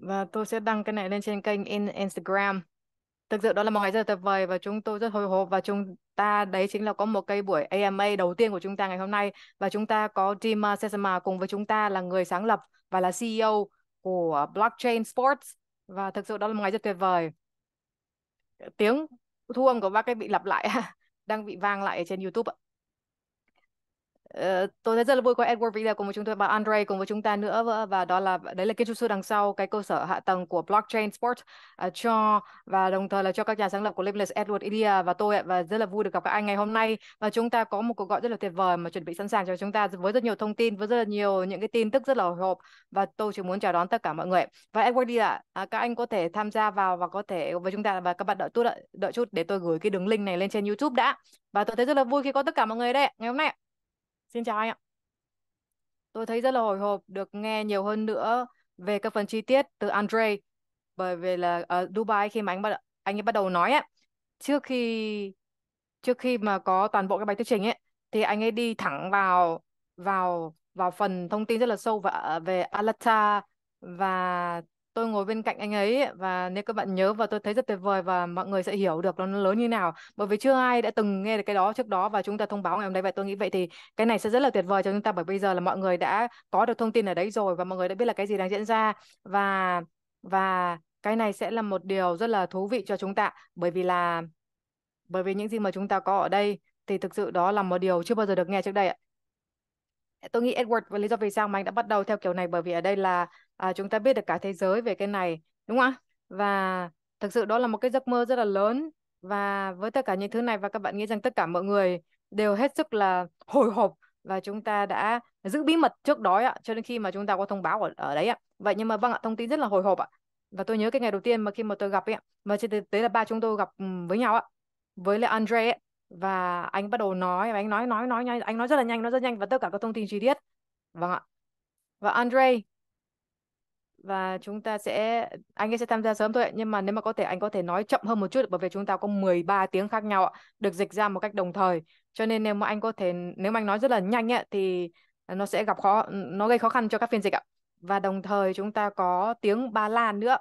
và tôi sẽ đăng cái này lên trên kênh in Instagram. Thực sự đó là một ngày rất là tuyệt vời và chúng tôi rất hồi hộp và chúng ta đấy chính là có một cây buổi AMA đầu tiên của chúng ta ngày hôm nay và chúng ta có Dima uh, Sesama cùng với chúng ta là người sáng lập và là CEO của Blockchain Sports và thực sự đó là một ngày rất tuyệt vời. Tiếng thu âm của bác cái bị lặp lại đang bị vang lại trên YouTube ạ. Ờ, tôi thấy rất là vui có Edward Villa cùng với chúng tôi và Andre cùng với chúng ta nữa vâng và đó là đấy là kiến trúc sư đằng sau cái cơ sở hạ tầng của blockchain sports uh, à, cho và đồng thời là cho các nhà sáng lập của Limitless Edward Villa và tôi và rất là vui được gặp các anh ngày hôm nay và chúng ta có một cuộc gọi rất là tuyệt vời mà chuẩn bị sẵn sàng cho chúng ta với rất nhiều thông tin với rất là nhiều những cái tin tức rất là hồi hộp và tôi chỉ muốn chào đón tất cả mọi người và Edward Villa uh, à, các anh có thể tham gia vào và có thể với chúng ta và các bạn đợi tôi đợi, đợi chút để tôi gửi cái đường link này lên trên YouTube đã và tôi thấy rất là vui khi có tất cả mọi người đây ngày hôm nay Xin chào anh ạ. Tôi thấy rất là hồi hộp được nghe nhiều hơn nữa về các phần chi tiết từ Andre bởi vì là ở Dubai khi mà anh bắt anh ấy bắt đầu nói ấy, trước khi trước khi mà có toàn bộ cái bài thuyết trình ấy thì anh ấy đi thẳng vào vào vào phần thông tin rất là sâu và à, về Alata và tôi ngồi bên cạnh anh ấy và nếu các bạn nhớ và tôi thấy rất tuyệt vời và mọi người sẽ hiểu được nó lớn như nào bởi vì chưa ai đã từng nghe được cái đó trước đó và chúng ta thông báo ngày hôm nay vậy tôi nghĩ vậy thì cái này sẽ rất là tuyệt vời cho chúng ta bởi bây giờ là mọi người đã có được thông tin ở đấy rồi và mọi người đã biết là cái gì đang diễn ra và và cái này sẽ là một điều rất là thú vị cho chúng ta bởi vì là bởi vì những gì mà chúng ta có ở đây thì thực sự đó là một điều chưa bao giờ được nghe trước đây ạ tôi nghĩ Edward và lý do vì sao mà anh đã bắt đầu theo kiểu này bởi vì ở đây là à, chúng ta biết được cả thế giới về cái này đúng không và thực sự đó là một cái giấc mơ rất là lớn và với tất cả những thứ này và các bạn nghĩ rằng tất cả mọi người đều hết sức là hồi hộp và chúng ta đã giữ bí mật trước đó ạ cho đến khi mà chúng ta có thông báo ở, ở đấy ạ vậy nhưng mà vâng ạ thông tin rất là hồi hộp ạ và tôi nhớ cái ngày đầu tiên mà khi mà tôi gặp ấy mà trên thực tế là ba chúng tôi gặp ừ, với nhau ạ với lại Andre ấy, và anh bắt đầu nói và anh nói nói nói nhanh anh nói rất là nhanh nó rất nhanh và tất cả các thông tin chi tiết vâng ạ và Andre và chúng ta sẽ anh ấy sẽ tham gia sớm thôi nhưng mà nếu mà có thể anh có thể nói chậm hơn một chút bởi vì chúng ta có 13 tiếng khác nhau được dịch ra một cách đồng thời cho nên nếu mà anh có thể nếu mà anh nói rất là nhanh ấy, thì nó sẽ gặp khó nó gây khó khăn cho các phiên dịch ạ và đồng thời chúng ta có tiếng Ba Lan nữa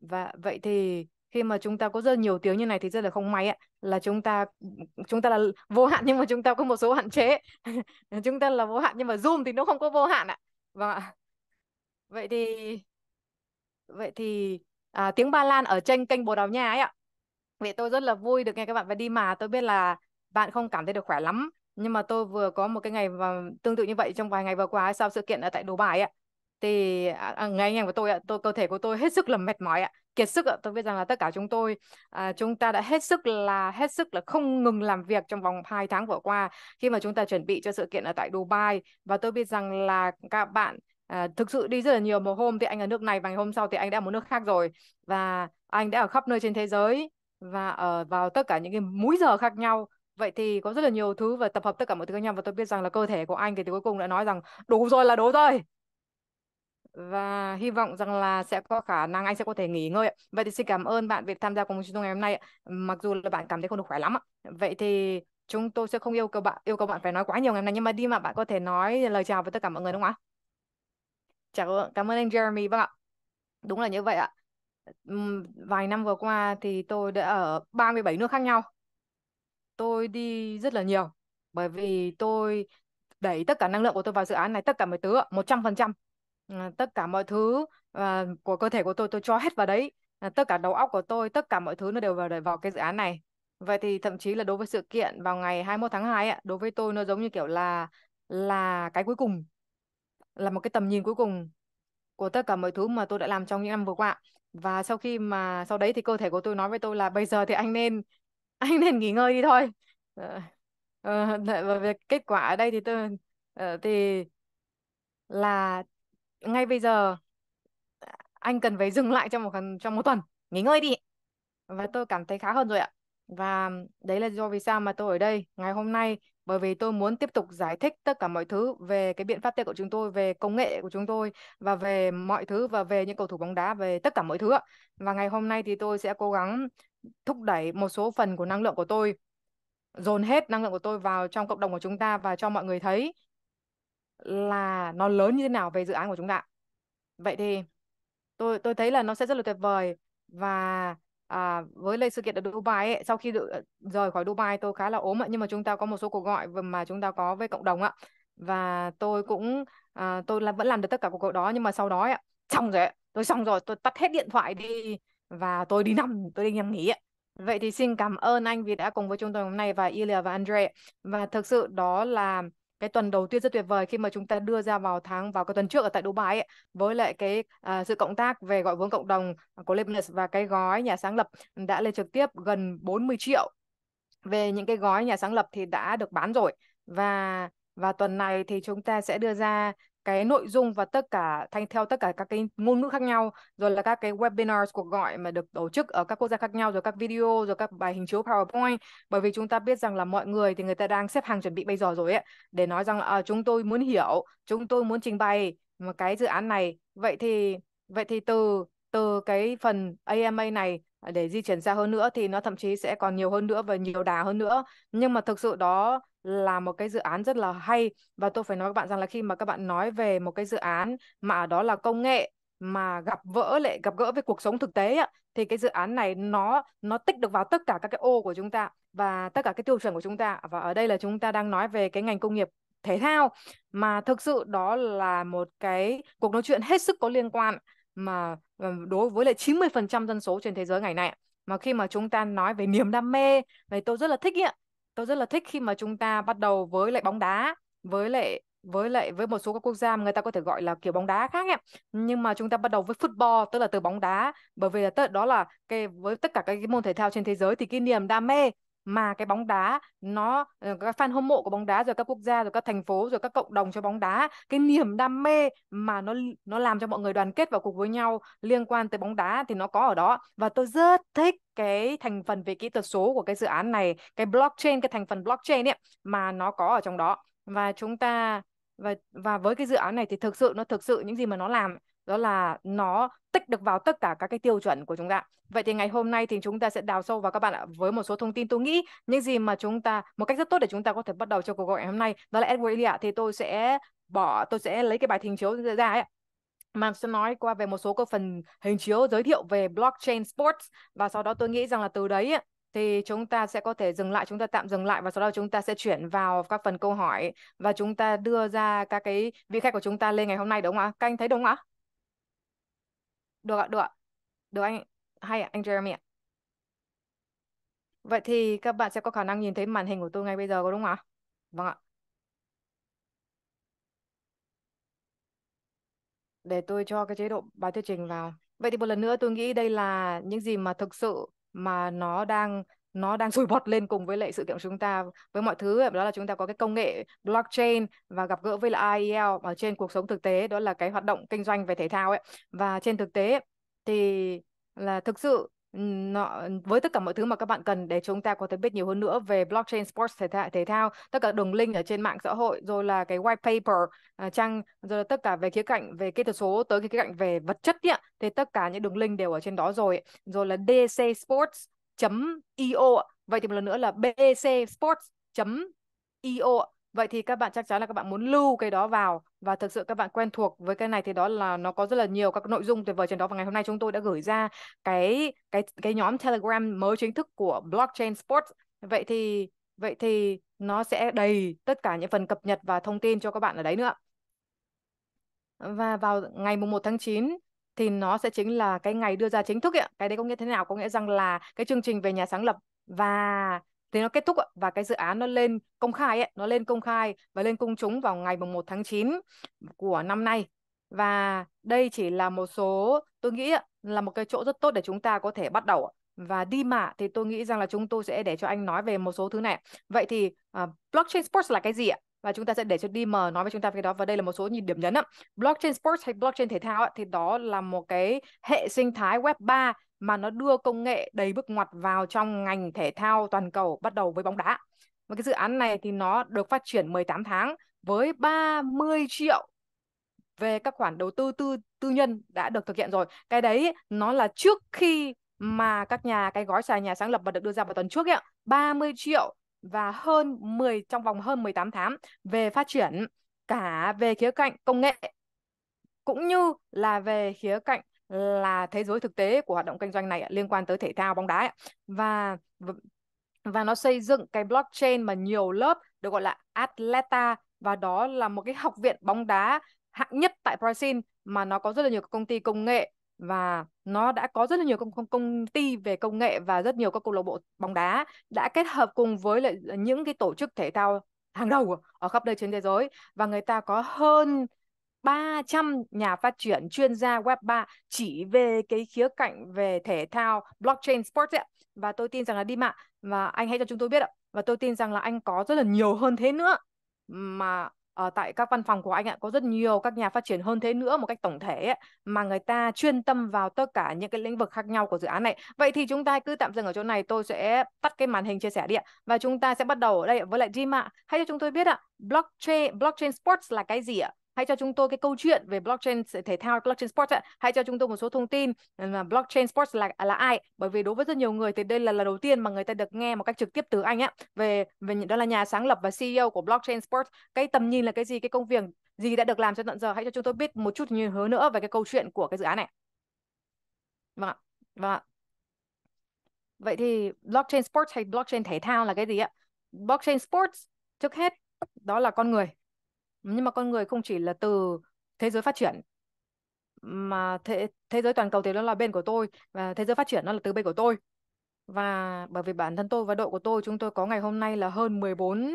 và vậy thì khi mà chúng ta có rất nhiều tiếng như này thì rất là không may ạ là chúng ta chúng ta là vô hạn nhưng mà chúng ta có một số hạn chế chúng ta là vô hạn nhưng mà zoom thì nó không có vô hạn ạ vâng ạ Vậy thì vậy thì à, tiếng Ba Lan ở trên kênh Bồ Đào Nha ấy ạ. Vậy tôi rất là vui được nghe các bạn về đi mà tôi biết là bạn không cảm thấy được khỏe lắm nhưng mà tôi vừa có một cái ngày và tương tự như vậy trong vài ngày vừa qua sau sự kiện ở tại Đồ Bài ạ. Thì à, à ngày anh của tôi ạ, tôi cơ thể của tôi hết sức là mệt mỏi ạ, kiệt sức ạ. Tôi biết rằng là tất cả chúng tôi à, chúng ta đã hết sức là hết sức là không ngừng làm việc trong vòng 2 tháng vừa qua khi mà chúng ta chuẩn bị cho sự kiện ở tại Dubai và tôi biết rằng là các bạn à, thực sự đi rất là nhiều một hôm thì anh ở nước này và ngày hôm sau thì anh đã ở một nước khác rồi và anh đã ở khắp nơi trên thế giới và ở vào tất cả những cái múi giờ khác nhau vậy thì có rất là nhiều thứ và tập hợp tất cả mọi thứ khác nhau và tôi biết rằng là cơ thể của anh thì, thì cuối cùng đã nói rằng đủ rồi là đủ rồi và hy vọng rằng là sẽ có khả năng anh sẽ có thể nghỉ ngơi Vậy thì xin cảm ơn bạn việc tham gia cùng chúng tôi ngày hôm nay Mặc dù là bạn cảm thấy không được khỏe lắm Vậy thì chúng tôi sẽ không yêu cầu bạn yêu cầu bạn phải nói quá nhiều ngày hôm nay nhưng mà đi mà bạn có thể nói lời chào với tất cả mọi người đúng không ạ? Chào, cảm ơn anh Jeremy vâng ạ. Đúng là như vậy ạ. Vài năm vừa qua thì tôi đã ở 37 nước khác nhau. Tôi đi rất là nhiều bởi vì tôi đẩy tất cả năng lượng của tôi vào dự án này, tất cả mọi thứ ạ, phần trăm ờ, Tất cả mọi thứ ờ, của cơ thể của tôi tôi cho hết vào đấy. Ờ, tất cả đầu óc của tôi, tất cả mọi thứ nó đều vào để vào cái dự án này. Vậy thì thậm chí là đối với sự kiện vào ngày 21 tháng 2 ạ, đối với tôi nó giống như kiểu là là cái cuối cùng là một cái tầm nhìn cuối cùng của tất cả mọi thứ mà tôi đã làm trong những năm vừa qua và sau khi mà sau đấy thì cơ thể của tôi nói với tôi là bây giờ thì anh nên anh nên nghỉ ngơi đi thôi ờ, và ờ, về kết quả ở đây thì tôi ờ, thì là ngay bây giờ anh cần phải dừng lại trong một trong một tuần nghỉ ngơi đi và tôi cảm thấy khá hơn rồi ạ và đấy là do vì sao mà tôi ở đây ngày hôm nay bởi vì tôi muốn tiếp tục giải thích tất cả mọi thứ về cái biện pháp tê của chúng tôi về công nghệ của chúng tôi và về mọi thứ và về những cầu thủ bóng đá về tất cả mọi thứ và ngày hôm nay thì tôi sẽ cố gắng thúc đẩy một số phần của năng lượng của tôi dồn hết năng lượng của tôi vào trong cộng đồng của chúng ta và cho mọi người thấy là nó lớn như thế nào về dự án của chúng ta vậy thì tôi tôi thấy là nó sẽ rất là tuyệt vời và à, với lây sự kiện ở Dubai ấy, sau khi ờ, rời khỏi Dubai tôi khá là ốm ạ nhưng mà chúng ta có một số cuộc gọi mà chúng ta có với cộng đồng ạ và tôi cũng à, tôi là, vẫn làm được tất cả cuộc gọi đó nhưng mà sau đó ạ xong rồi ạ, tôi xong rồi tôi tắt hết điện thoại đi và tôi đi nằm tôi đi nằm nghỉ ạ vậy thì xin cảm ơn anh vì đã cùng với chúng tôi hôm nay và Ilya và Andre và thực sự đó là cái tuần đầu tiên rất tuyệt vời khi mà chúng ta đưa ra vào tháng vào cái tuần trước ở tại Dubai ấy, với lại cái uh, sự cộng tác về gọi vốn cộng đồng của Leibniz và cái gói nhà sáng lập đã lên trực tiếp gần 40 triệu về những cái gói nhà sáng lập thì đã được bán rồi và và tuần này thì chúng ta sẽ đưa ra cái nội dung và tất cả thành theo tất cả các cái ngôn ngữ khác nhau rồi là các cái webinars cuộc gọi mà được tổ chức ở các quốc gia khác nhau rồi các video rồi các bài hình chiếu PowerPoint bởi vì chúng ta biết rằng là mọi người thì người ta đang xếp hàng chuẩn bị bây giờ rồi ấy để nói rằng là à, chúng tôi muốn hiểu chúng tôi muốn trình bày một cái dự án này vậy thì vậy thì từ từ cái phần AMA này để di chuyển xa hơn nữa thì nó thậm chí sẽ còn nhiều hơn nữa và nhiều đà hơn nữa nhưng mà thực sự đó là một cái dự án rất là hay và tôi phải nói các bạn rằng là khi mà các bạn nói về một cái dự án mà ở đó là công nghệ mà gặp vỡ lại gặp gỡ với cuộc sống thực tế ạ thì cái dự án này nó nó tích được vào tất cả các cái ô của chúng ta và tất cả cái tiêu chuẩn của chúng ta và ở đây là chúng ta đang nói về cái ngành công nghiệp thể thao mà thực sự đó là một cái cuộc nói chuyện hết sức có liên quan mà ờ, đối với lại 90% dân số trên thế giới ngày nay mà khi mà chúng ta nói về niềm đam mê về tôi rất là thích ý, tôi rất là thích khi mà chúng ta bắt đầu với lại bóng đá với lại với lại với một số các quốc gia mà người ta có thể gọi là kiểu bóng đá khác ấy. nhưng mà chúng ta bắt đầu với football tức là từ bóng đá bởi vì là đó là cái với tất cả các cái môn thể thao trên thế giới thì cái niềm đam mê mà cái bóng đá nó ờ, các fan hâm mộ của bóng đá rồi các quốc gia rồi các thành phố rồi các cộng đồng cho bóng đá cái niềm đam mê mà nó nó làm cho mọi người đoàn kết vào cuộc với nhau liên quan tới bóng đá thì nó có ở đó và tôi rất thích cái thành phần về kỹ thuật số của cái dự án này cái blockchain cái thành phần blockchain ấy mà nó có ở trong đó và chúng ta và và với cái dự án này thì thực sự nó thực sự những gì mà nó làm đó là nó tích được vào tất cả các cái tiêu chuẩn của chúng ta. Vậy thì ngày hôm nay thì chúng ta sẽ đào sâu vào các bạn ạ với một số thông tin tôi nghĩ những gì mà chúng ta một cách rất tốt để chúng ta có thể bắt đầu cho cuộc gọi ngày hôm nay đó là Edward Elliot thì tôi sẽ bỏ tôi sẽ lấy cái bài hình chiếu ra ấy mà sẽ nói qua về một số các phần hình chiếu giới thiệu về blockchain sports và sau đó tôi nghĩ rằng là từ đấy ấy, thì chúng ta sẽ có thể dừng lại chúng ta tạm dừng lại và sau đó chúng ta sẽ chuyển vào các phần câu hỏi và chúng ta đưa ra các cái vị khách của chúng ta lên ngày hôm nay đúng không ạ? Các anh thấy đúng không ạ? Được ạ, được ạ. Được anh, hay ạ, anh Jeremy ạ. Vậy thì các bạn sẽ có khả năng nhìn thấy màn hình của tôi ngay bây giờ có đúng không ạ? Vâng ạ. Để tôi cho cái chế độ bài thuyết trình vào. Vậy thì một lần nữa tôi nghĩ đây là những gì mà thực sự mà nó đang nó đang sôi bọt lên cùng với lại sự kiện của chúng ta với mọi thứ đó là chúng ta có cái công nghệ blockchain và gặp gỡ với là IEL ở trên cuộc sống thực tế đó là cái hoạt động kinh doanh về thể thao ấy và trên thực tế thì là thực sự nó, với tất cả mọi thứ mà các bạn cần để chúng ta có thể biết nhiều hơn nữa về blockchain sports thể thao, thể thao tất cả đường link ở trên mạng xã hội rồi là cái white paper uh, trang rồi là tất cả về khía cạnh về kỹ thuật số tới cái khía cạnh về vật chất ấy, thì tất cả những đường link đều ở trên đó rồi rồi là DC Sports io e vậy thì một lần nữa là bc sports io e vậy thì các bạn chắc chắn là các bạn muốn lưu cái đó vào và thực sự các bạn quen thuộc với cái này thì đó là nó có rất là nhiều các nội dung tuyệt vời trên đó và ngày hôm nay chúng tôi đã gửi ra cái cái cái nhóm telegram mới chính thức của blockchain sports vậy thì vậy thì nó sẽ đầy tất cả những phần cập nhật và thông tin cho các bạn ở đấy nữa và vào ngày mùng 1 tháng 9 thì nó sẽ chính là cái ngày đưa ra chính thức ấy. cái đấy có nghĩa thế nào có nghĩa rằng là cái chương trình về nhà sáng lập và thì nó kết thúc và cái dự án nó lên công khai ấy, nó lên công khai và lên công chúng vào ngày mùng 1 tháng 9 của năm nay. Và đây chỉ là một số tôi nghĩ là một cái chỗ rất tốt để chúng ta có thể bắt đầu và đi mà thì tôi nghĩ rằng là chúng tôi sẽ để cho anh nói về một số thứ này. Vậy thì uh, blockchain sports là cái gì ạ? và chúng ta sẽ để cho Dim nói với chúng ta về cái đó và đây là một số những điểm nhấn ạ. Blockchain sports hay blockchain thể thao ạ, thì đó là một cái hệ sinh thái web 3 mà nó đưa công nghệ đầy bước ngoặt vào trong ngành thể thao toàn cầu bắt đầu với bóng đá. Và cái dự án này thì nó được phát triển 18 tháng với 30 triệu về các khoản đầu tư tư tư nhân đã được thực hiện rồi. Cái đấy nó là trước khi mà các nhà cái gói xài nhà sáng lập và được đưa ra vào tuần trước ấy 30 triệu và hơn 10 trong vòng hơn 18 tháng về phát triển cả về khía cạnh công nghệ cũng như là về khía cạnh là thế giới thực tế của hoạt động kinh doanh này liên quan tới thể thao bóng đá và và nó xây dựng cái blockchain mà nhiều lớp được gọi là Atleta và đó là một cái học viện bóng đá hạng nhất tại Brazil mà nó có rất là nhiều công ty công nghệ và nó đã có rất là nhiều công, công công ty về công nghệ và rất nhiều các câu lạc bộ bóng đá đã kết hợp cùng với lại những cái tổ chức thể thao hàng đầu ở khắp nơi trên thế giới và người ta có hơn 300 nhà phát triển chuyên gia web 3 chỉ về cái khía cạnh về thể thao blockchain sports ấy. và tôi tin rằng là đi mạng và anh hãy cho chúng tôi biết ạ và tôi tin rằng là anh có rất là nhiều hơn thế nữa mà uh, tại các văn phòng của anh ạ có rất nhiều các nhà phát triển hơn thế nữa một cách tổng thể ấy, mà người ta chuyên tâm vào tất cả những cái lĩnh vực khác nhau của dự án này vậy thì chúng ta cứ tạm dừng ở chỗ này tôi sẽ tắt cái màn hình chia sẻ đi ạ và chúng ta sẽ bắt đầu ở đây với lại Jim ạ hãy cho chúng tôi biết ạ blockchain blockchain sports là cái gì ạ Hãy cho chúng tôi cái câu chuyện về blockchain thể thao, blockchain sports ạ. Hãy cho chúng tôi một số thông tin ừ, mà blockchain sports là là ai? Bởi vì đối với rất nhiều người thì đây là lần đầu tiên mà người ta được nghe một cách trực tiếp từ anh á về về đó là nhà sáng lập và CEO của blockchain sports. Cái tầm nhìn là cái gì? Cái công việc gì đã được làm cho tận giờ? Hãy cho chúng tôi biết một chút nhiều hứa nữa về cái câu chuyện của cái dự án này. Vâng ạ. Vâng ạ. Vậy thì blockchain sports hay blockchain thể thao là cái gì ạ? Blockchain sports trước hết đó là con người nhưng mà con người không chỉ là từ thế giới phát triển mà thế thế giới toàn cầu thì nó là bên của tôi và thế giới phát triển nó là từ bên của tôi và bởi vì bản thân tôi và đội của tôi chúng tôi có ngày hôm nay là hơn 14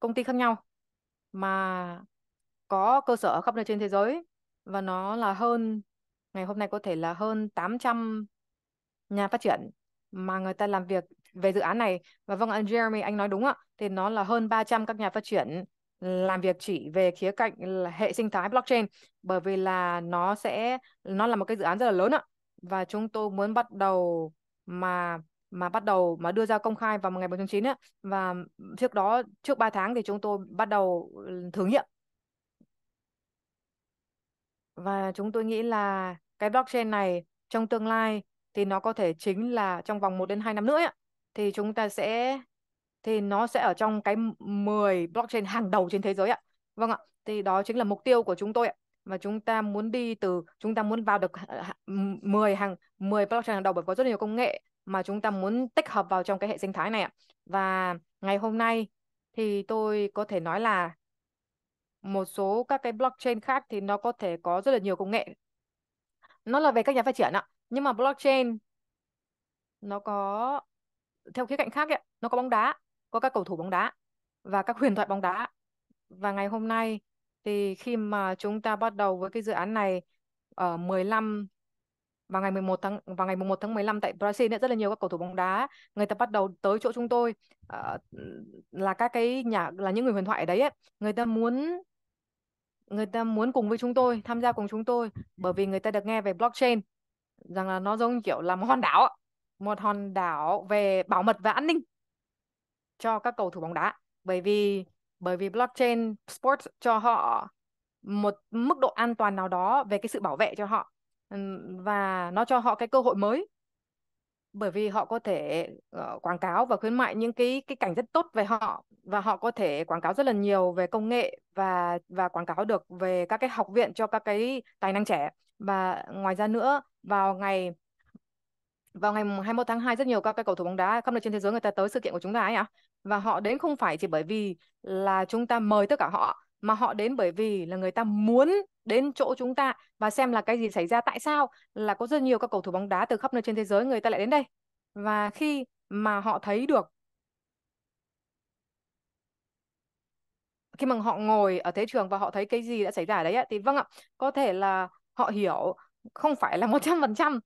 công ty khác nhau mà có cơ sở ở khắp nơi trên thế giới và nó là hơn ngày hôm nay có thể là hơn 800 nhà phát triển mà người ta làm việc về dự án này và vâng anh Jeremy anh nói đúng ạ thì nó là hơn 300 các nhà phát triển làm việc chỉ về khía cạnh là hệ sinh thái blockchain bởi vì là nó sẽ nó là một cái dự án rất là lớn ạ và chúng tôi muốn bắt đầu mà mà bắt đầu mà đưa ra công khai vào một ngày 4 tháng 9 á và trước đó trước 3 tháng thì chúng tôi bắt đầu ừ, thử nghiệm và chúng tôi nghĩ là cái blockchain này trong tương lai thì nó có thể chính là trong vòng 1 đến 2 năm nữa ấy, thì chúng ta sẽ thì nó sẽ ở trong cái 10 blockchain hàng đầu trên thế giới ạ. Vâng ạ. Thì đó chính là mục tiêu của chúng tôi ạ. Và chúng ta muốn đi từ chúng ta muốn vào được 10 hàng 10 blockchain hàng đầu bởi có rất nhiều công nghệ mà chúng ta muốn tích hợp vào trong cái hệ sinh thái này ạ. Và ngày hôm nay thì tôi có thể nói là một số các cái blockchain khác thì nó có thể có rất là nhiều công nghệ. Nó là về các nhà phát triển ạ. Nhưng mà blockchain nó có theo khía cạnh khác ấy, nó có bóng đá có các cầu thủ bóng đá và các huyền thoại bóng đá. Và ngày hôm nay thì khi mà chúng ta bắt đầu với cái dự án này ở 15 và ngày 11 tháng và ngày 1 tháng 15 tại Brazil rất là nhiều các cầu thủ bóng đá người ta bắt đầu tới chỗ chúng tôi uh, là các cái nhà là những người huyền thoại ở đấy ấy, người ta muốn người ta muốn cùng với chúng tôi tham gia cùng chúng tôi bởi vì người ta được nghe về blockchain rằng là nó giống kiểu là một hòn đảo một hòn đảo về bảo mật và an ninh cho các cầu thủ bóng đá bởi vì bởi vì blockchain sports cho họ một mức độ an toàn nào đó về cái sự bảo vệ cho họ và nó cho họ cái cơ hội mới bởi vì họ có thể uh, quảng cáo và khuyến mại những cái cái cảnh rất tốt về họ và họ có thể quảng cáo rất là nhiều về công nghệ và và quảng cáo được về các cái học viện cho các cái tài năng trẻ và ngoài ra nữa vào ngày vào ngày 21 tháng 2 rất nhiều các cái cầu thủ bóng đá khắp nơi trên thế giới người ta tới sự kiện của chúng ta ấy ạ. À? Và họ đến không phải chỉ bởi vì là chúng ta mời tất cả họ mà họ đến bởi vì là người ta muốn đến chỗ chúng ta và xem là cái gì xảy ra tại sao là có rất nhiều các cầu thủ bóng đá từ khắp nơi trên thế giới người ta lại đến đây. Và khi mà họ thấy được khi mà họ ngồi ở thế trường và họ thấy cái gì đã xảy ra ở đấy ạ thì vâng ạ, có thể là họ hiểu không phải là 100%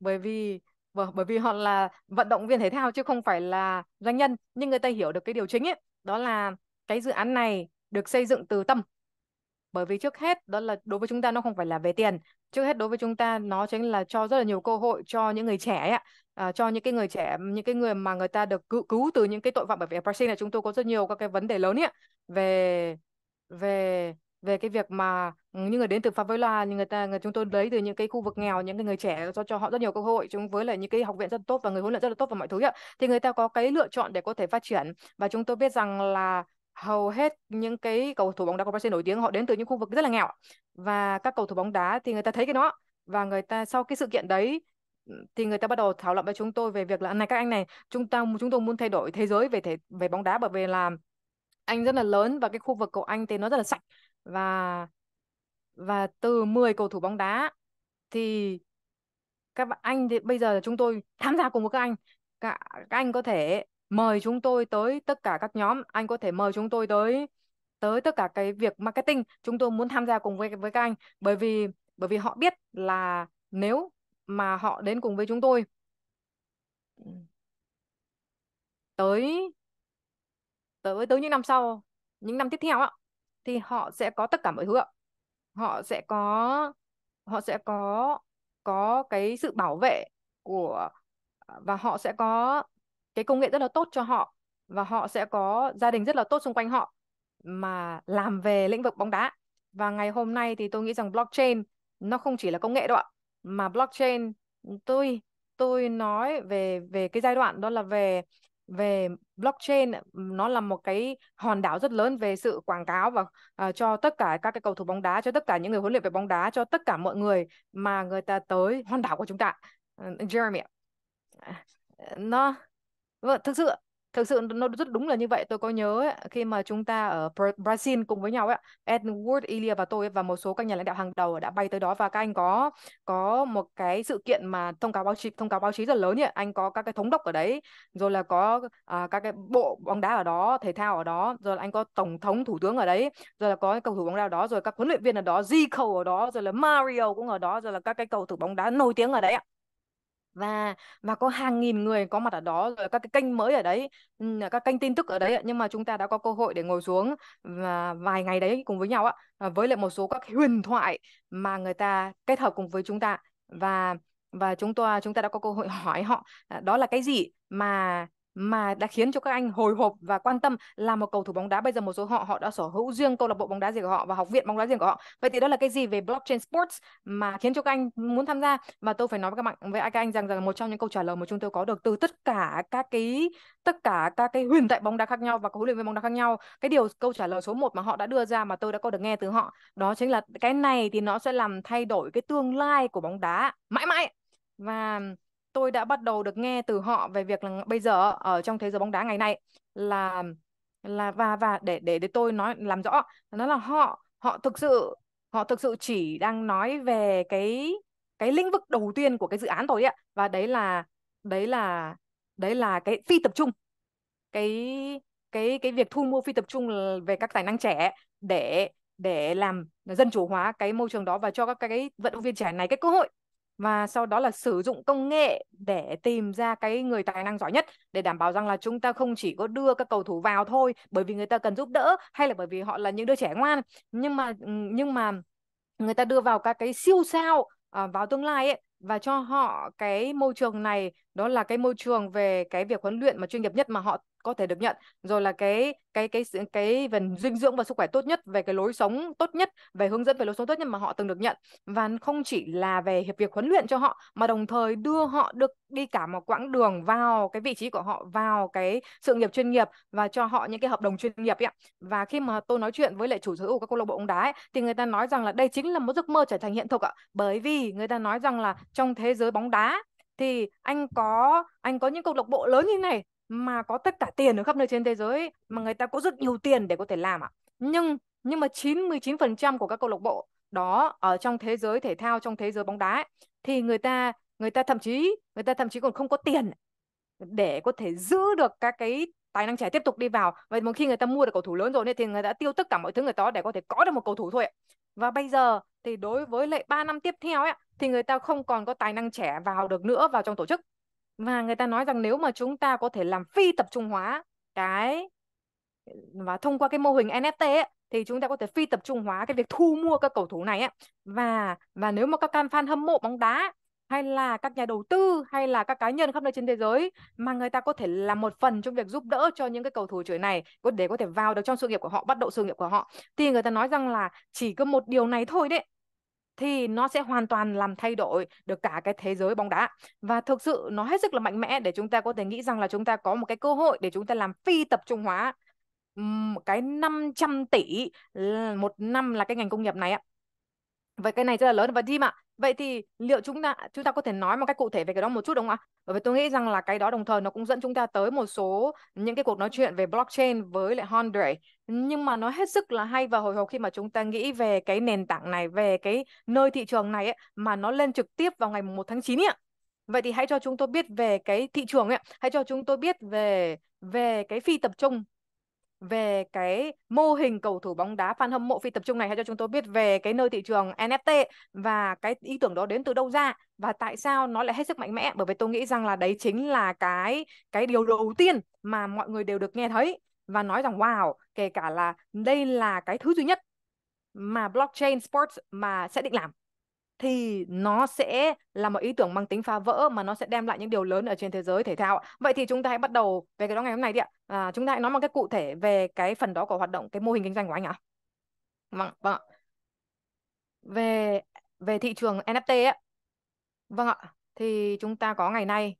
bởi vì Vâng, bởi vì họ là vận động viên thể thao chứ không phải là doanh nhân, nhưng người ta hiểu được cái điều chính ấy, đó là cái dự án này được xây dựng từ tâm. Bởi vì trước hết đó là đối với chúng ta nó không phải là về tiền, trước hết đối với chúng ta nó chính là cho rất là nhiều cơ hội cho những người trẻ ấy ạ. À, cho những cái người trẻ những cái người mà người ta được cứu, cứu từ những cái tội phạm bởi vì ở Brazil là chúng tôi có rất nhiều các cái vấn đề lớn ấy về về về cái việc mà ừ, những người đến từ favela những người ta người chúng tôi lấy từ những cái khu vực nghèo những cái người trẻ cho cho họ rất nhiều cơ hội chúng với lại những cái học viện rất tốt và người huấn luyện rất là tốt và mọi thứ ạ thì người ta có cái lựa chọn để có thể phát triển và chúng tôi biết rằng là hầu hết những cái cầu thủ bóng đá của Brazil nổi tiếng họ đến từ những khu vực rất là nghèo và các cầu thủ bóng đá thì người ta thấy cái đó và người ta sau cái sự kiện đấy ừ, thì người ta bắt đầu thảo luận với chúng tôi về việc là này các anh này chúng ta chúng tôi muốn thay đổi thế giới về thể về bóng đá bởi vì là anh rất là lớn và cái khu vực của anh thì nó rất là sạch và và từ 10 cầu thủ bóng đá thì các anh thì bây giờ chúng tôi tham gia cùng với các anh các, các anh có thể mời chúng tôi tới tất cả các nhóm anh có thể mời chúng tôi tới tới tất cả cái việc marketing chúng tôi muốn tham gia cùng với với các anh bởi vì bởi vì họ biết là nếu mà họ đến cùng với chúng tôi ừ. tới tới tới những năm sau những năm tiếp theo á thì họ sẽ có tất cả mọi thứ ạ. Họ sẽ có họ sẽ có có cái sự bảo vệ của và họ sẽ có cái công nghệ rất là tốt cho họ và họ sẽ có gia đình rất là tốt xung quanh họ mà làm về lĩnh vực bóng đá. Và ngày hôm nay thì tôi nghĩ rằng blockchain nó không chỉ là công nghệ đâu ạ, mà blockchain tôi tôi nói về về cái giai đoạn đó là về về blockchain nó là một cái hòn đảo rất lớn về sự quảng cáo và uh, cho tất cả các cái cầu thủ bóng đá cho tất cả những người huấn luyện về bóng đá cho tất cả mọi người mà người ta tới hòn đảo của chúng ta uh, Jeremy à, nó vâng, thực sự thực sự nó rất đúng là như vậy tôi có nhớ ấy, khi mà chúng ta ở Brazil cùng với nhau ấy, Edward Ilya và tôi ấy, và một số các nhà lãnh đạo hàng đầu đã bay tới đó và các anh có có một cái sự kiện mà thông cáo báo chí thông cáo báo chí rất lớn nhỉ anh có các cái thống đốc ở đấy rồi là có à, các cái bộ bóng đá ở đó thể thao ở đó rồi là anh có tổng thống thủ tướng ở đấy rồi là có cầu thủ bóng đá ở đó rồi các huấn luyện viên ở đó Zico ở đó rồi là Mario cũng ở đó rồi là các cái cầu thủ bóng đá nổi tiếng ở đấy ạ và và có hàng nghìn người có mặt ở đó rồi các cái kênh mới ở đấy ừ, các kênh tin tức ở đấy nhưng mà chúng ta đã có cơ hội để ngồi xuống và vài ngày đấy cùng với nhau á à, với lại một số các huyền thoại mà người ta kết hợp cùng với chúng ta và và chúng ta chúng ta đã có cơ hội hỏi họ à, đó là cái gì mà mà đã khiến cho các anh hồi hộp và quan tâm là một cầu thủ bóng đá bây giờ một số họ họ đã sở hữu riêng câu lạc bộ bóng đá riêng của họ và học viện bóng đá riêng của họ vậy thì đó là cái gì về blockchain sports mà khiến cho các anh muốn tham gia và tôi phải nói với các bạn với các anh rằng rằng một trong những câu trả lời mà chúng tôi có được từ tất cả các cái tất cả các cái huyền tại bóng đá khác nhau và các huấn luyện viên bóng đá khác nhau cái điều câu trả lời số 1 mà họ đã đưa ra mà tôi đã có được nghe từ họ đó chính là cái này thì nó sẽ làm thay đổi cái tương lai của bóng đá mãi mãi và tôi đã bắt đầu được nghe từ họ về việc là bây giờ ở trong thế giới bóng đá ngày nay là là và và để để để tôi nói làm rõ nó là họ họ thực sự họ thực sự chỉ đang nói về cái cái lĩnh vực đầu tiên của cái dự án thôi ạ và đấy là đấy là đấy là cái phi tập trung cái cái cái việc thu mua phi tập trung về các tài năng trẻ để để làm dân chủ hóa cái môi trường đó và cho các cái vận động viên trẻ này cái cơ hội và sau đó là sử dụng công nghệ để tìm ra cái người tài năng giỏi nhất để đảm bảo rằng là chúng ta không chỉ có đưa các cầu thủ vào thôi bởi vì người ta cần giúp đỡ hay là bởi vì họ là những đứa trẻ ngoan nhưng mà nhưng mà người ta đưa vào các cái siêu sao ờ, vào tương lai ấy và cho họ cái môi trường này đó là cái môi trường về cái việc huấn luyện mà chuyên nghiệp nhất mà họ có thể được nhận rồi là cái cái cái cái, cái về dinh dưỡng và sức khỏe tốt nhất về cái lối sống tốt nhất về hướng dẫn về lối sống tốt nhất mà họ từng được nhận và không chỉ là về hiệp việc huấn luyện cho họ mà đồng thời đưa họ được đi cả một quãng đường vào cái vị trí của họ vào cái sự nghiệp chuyên nghiệp và cho họ những cái hợp đồng chuyên nghiệp ấy ạ và khi mà tôi nói chuyện với lại chủ sở hữu các câu lạc bộ bóng đá ấy, thì người ta nói rằng là đây chính là một giấc mơ trở thành hiện thực ạ bởi vì người ta nói rằng là trong thế giới bóng đá thì anh có anh có những câu lạc bộ lớn như này mà có tất cả tiền ở khắp nơi trên thế giới mà người ta có rất nhiều tiền để có thể làm ạ. À? Nhưng nhưng mà 99% của các câu lạc bộ đó ở trong thế giới thể thao trong thế giới bóng đá ấy, thì người ta người ta thậm chí người ta thậm chí còn không có tiền để có thể giữ được các cái tài năng trẻ tiếp tục đi vào vậy một khi người ta mua được cầu thủ lớn rồi thì người ta tiêu tất cả mọi thứ người ta để có thể có được một cầu thủ thôi ấy. và bây giờ thì đối với lại 3 năm tiếp theo ấy, thì người ta không còn có tài năng trẻ vào được nữa vào trong tổ chức và người ta nói rằng nếu mà chúng ta có thể làm phi tập trung hóa cái và thông qua cái mô hình NFT ấy, thì chúng ta có thể phi tập trung hóa cái việc thu mua các cầu thủ này ấy. và và nếu mà các fan hâm mộ bóng đá hay là các nhà đầu tư hay là các cá nhân khắp nơi trên thế giới mà người ta có thể làm một phần trong việc giúp đỡ cho những cái cầu thủ trẻ này để có thể vào được trong sự nghiệp của họ bắt đầu sự nghiệp của họ thì người ta nói rằng là chỉ có một điều này thôi đấy thì nó sẽ hoàn toàn làm thay đổi được cả cái thế giới bóng đá và thực sự nó hết sức là mạnh mẽ để chúng ta có thể nghĩ rằng là chúng ta có một cái cơ hội để chúng ta làm phi tập trung hóa cái 500 tỷ một năm là cái ngành công nghiệp này ạ Vậy cái này rất là lớn và Jim ạ. Vậy thì liệu chúng ta chúng ta có thể nói một cách cụ thể về cái đó một chút đúng không ạ? Bởi vì tôi nghĩ rằng là cái đó đồng thời nó cũng dẫn chúng ta tới một số những cái cuộc nói chuyện về blockchain với lại Hondre. Nhưng mà nó hết sức là hay và hồi hộp khi mà chúng ta nghĩ về cái nền tảng này, về cái nơi thị trường này ấy, mà nó lên trực tiếp vào ngày 1 tháng 9 ấy Vậy thì hãy cho chúng tôi biết về cái thị trường ấy, hãy cho chúng tôi biết về về cái phi tập trung về cái mô hình cầu thủ bóng đá fan hâm mộ phi tập trung này hãy cho chúng tôi biết về cái nơi thị trường NFT và cái ý tưởng đó đến từ đâu ra và tại sao nó lại hết sức mạnh mẽ bởi vì tôi nghĩ rằng là đấy chính là cái cái điều đầu tiên mà mọi người đều được nghe thấy và nói rằng wow kể cả là đây là cái thứ duy nhất mà blockchain sports mà sẽ định làm thì nó sẽ là một ý tưởng mang tính phá vỡ mà nó sẽ đem lại những điều lớn ở trên thế giới thể thao. Vậy thì chúng ta hãy bắt đầu về cái đó ngày hôm nay đi ạ. À, chúng ta hãy nói một cách cụ thể về cái phần đó của hoạt động, cái mô hình kinh doanh của anh ạ. Vâng, vâng. Ạ. Về về thị trường NFT ấy. Vâng ạ. Thì chúng ta có ngày nay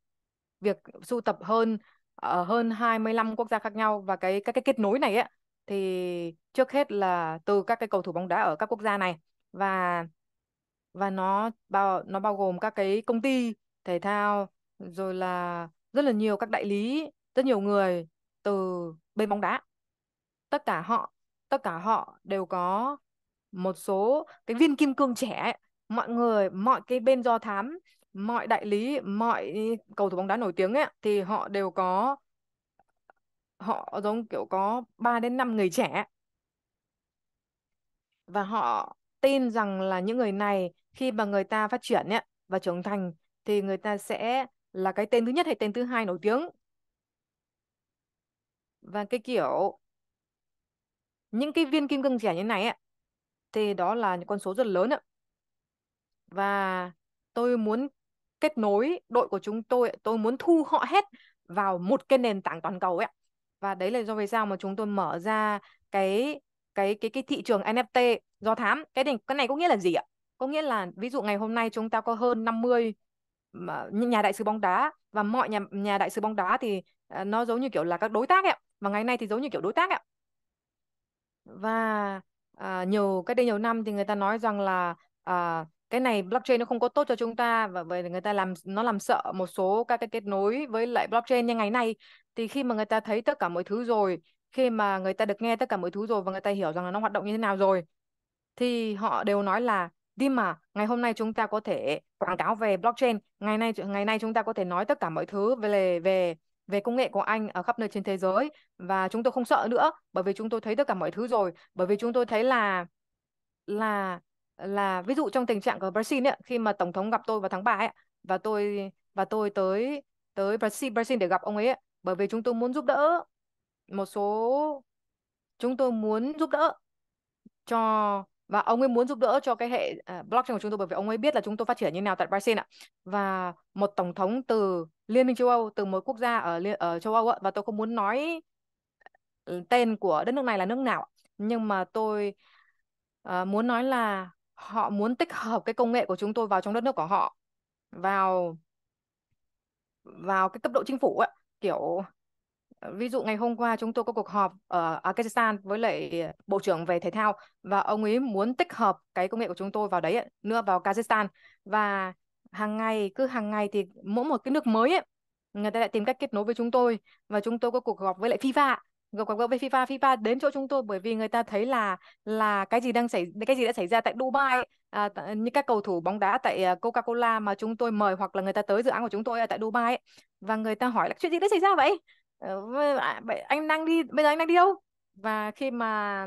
việc sưu tập hơn ở ờ, hơn 25 quốc gia khác nhau và cái các cái kết nối này ấy thì trước hết là từ các cái cầu thủ bóng đá ở các quốc gia này và và nó bao nó bao gồm các cái công ty thể thao rồi là rất là nhiều các đại lý rất nhiều người từ bên bóng đá tất cả họ tất cả họ đều có một số cái viên kim cương trẻ mọi người mọi cái bên do thám mọi đại lý mọi cầu thủ bóng đá nổi tiếng ấy thì họ đều có họ giống kiểu có 3 đến 5 người trẻ và họ tin rằng là những người này khi mà người ta phát triển ấy, và trưởng thành thì người ta sẽ là cái tên thứ nhất hay tên thứ hai nổi tiếng và cái kiểu những cái viên kim cương trẻ như này ấy, thì đó là những con số rất lớn ạ và tôi muốn kết nối đội của chúng tôi tôi muốn thu họ hết vào một cái nền tảng toàn cầu ấy và đấy là do vì sao mà chúng tôi mở ra cái cái cái cái thị trường NFT do thám cái này cái này có nghĩa là gì ạ có nghĩa là ví dụ ngày hôm nay chúng ta có hơn 50 mươi nhà đại sứ bóng đá và mọi nhà nhà đại sứ bóng đá thì ờ, nó giống như kiểu là các đối tác ạ, và ngày nay thì giống như kiểu đối tác ạ và à, nhiều cách đây nhiều năm thì người ta nói rằng là à, cái này blockchain nó không có tốt cho chúng ta và bởi người ta làm nó làm sợ một số các cái kết nối với lại blockchain như ngày nay thì khi mà người ta thấy tất cả mọi thứ rồi khi mà người ta được nghe tất cả mọi thứ rồi và người ta hiểu rằng là nó hoạt động như thế nào rồi thì họ đều nói là Dim mà ngày hôm nay chúng ta có thể quảng cáo về blockchain, ngày nay ngày nay chúng ta có thể nói tất cả mọi thứ về về về công nghệ của anh ở khắp nơi trên thế giới và chúng tôi không sợ nữa bởi vì chúng tôi thấy tất cả mọi thứ rồi, bởi vì chúng tôi thấy là là là ví dụ trong tình trạng của Brazil ấy, khi mà tổng thống gặp tôi vào tháng 3 ấy và tôi và tôi tới tới Brazil Brazil để gặp ông ấy, ấy bởi vì chúng tôi muốn giúp đỡ một số chúng tôi muốn giúp đỡ cho và ông ấy muốn giúp đỡ cho cái hệ à, blockchain của chúng tôi bởi vì ông ấy biết là chúng tôi phát triển như nào tại Brazil ạ. Và một tổng thống từ Liên minh châu Âu, từ một quốc gia ở, ở châu Âu ạ, và tôi không muốn nói ừ, tên của đất nước này là nước nào, nhưng mà tôi uh, muốn nói là họ muốn tích hợp cái công nghệ của chúng tôi vào trong đất nước của họ, vào vào cái cấp độ chính phủ ạ, kiểu Ờ, ví dụ ngày hôm qua chúng tôi có cuộc họp ở Afghanistan với lại Bộ trưởng về thể thao và ông ấy muốn tích hợp cái công nghệ của chúng tôi vào đấy nữa vào Kazakhstan và hàng ngày cứ hàng ngày thì mỗi một cái nước mới ấy, người ta lại tìm cách kết nối với chúng tôi và chúng tôi có cuộc họp với lại FIFA gặp gặp với FIFA FIFA đến chỗ chúng tôi bởi vì người ta thấy là là cái gì đang xảy cái gì đã xảy ra tại Dubai ấy, à, như các cầu thủ bóng đá tại à, Coca-Cola mà chúng tôi mời hoặc là người ta tới dự án của chúng tôi ở tại Dubai ấy, và người ta hỏi là chuyện gì đã xảy ra vậy Ờ, anh đang đi bây giờ anh đang đi đâu và khi mà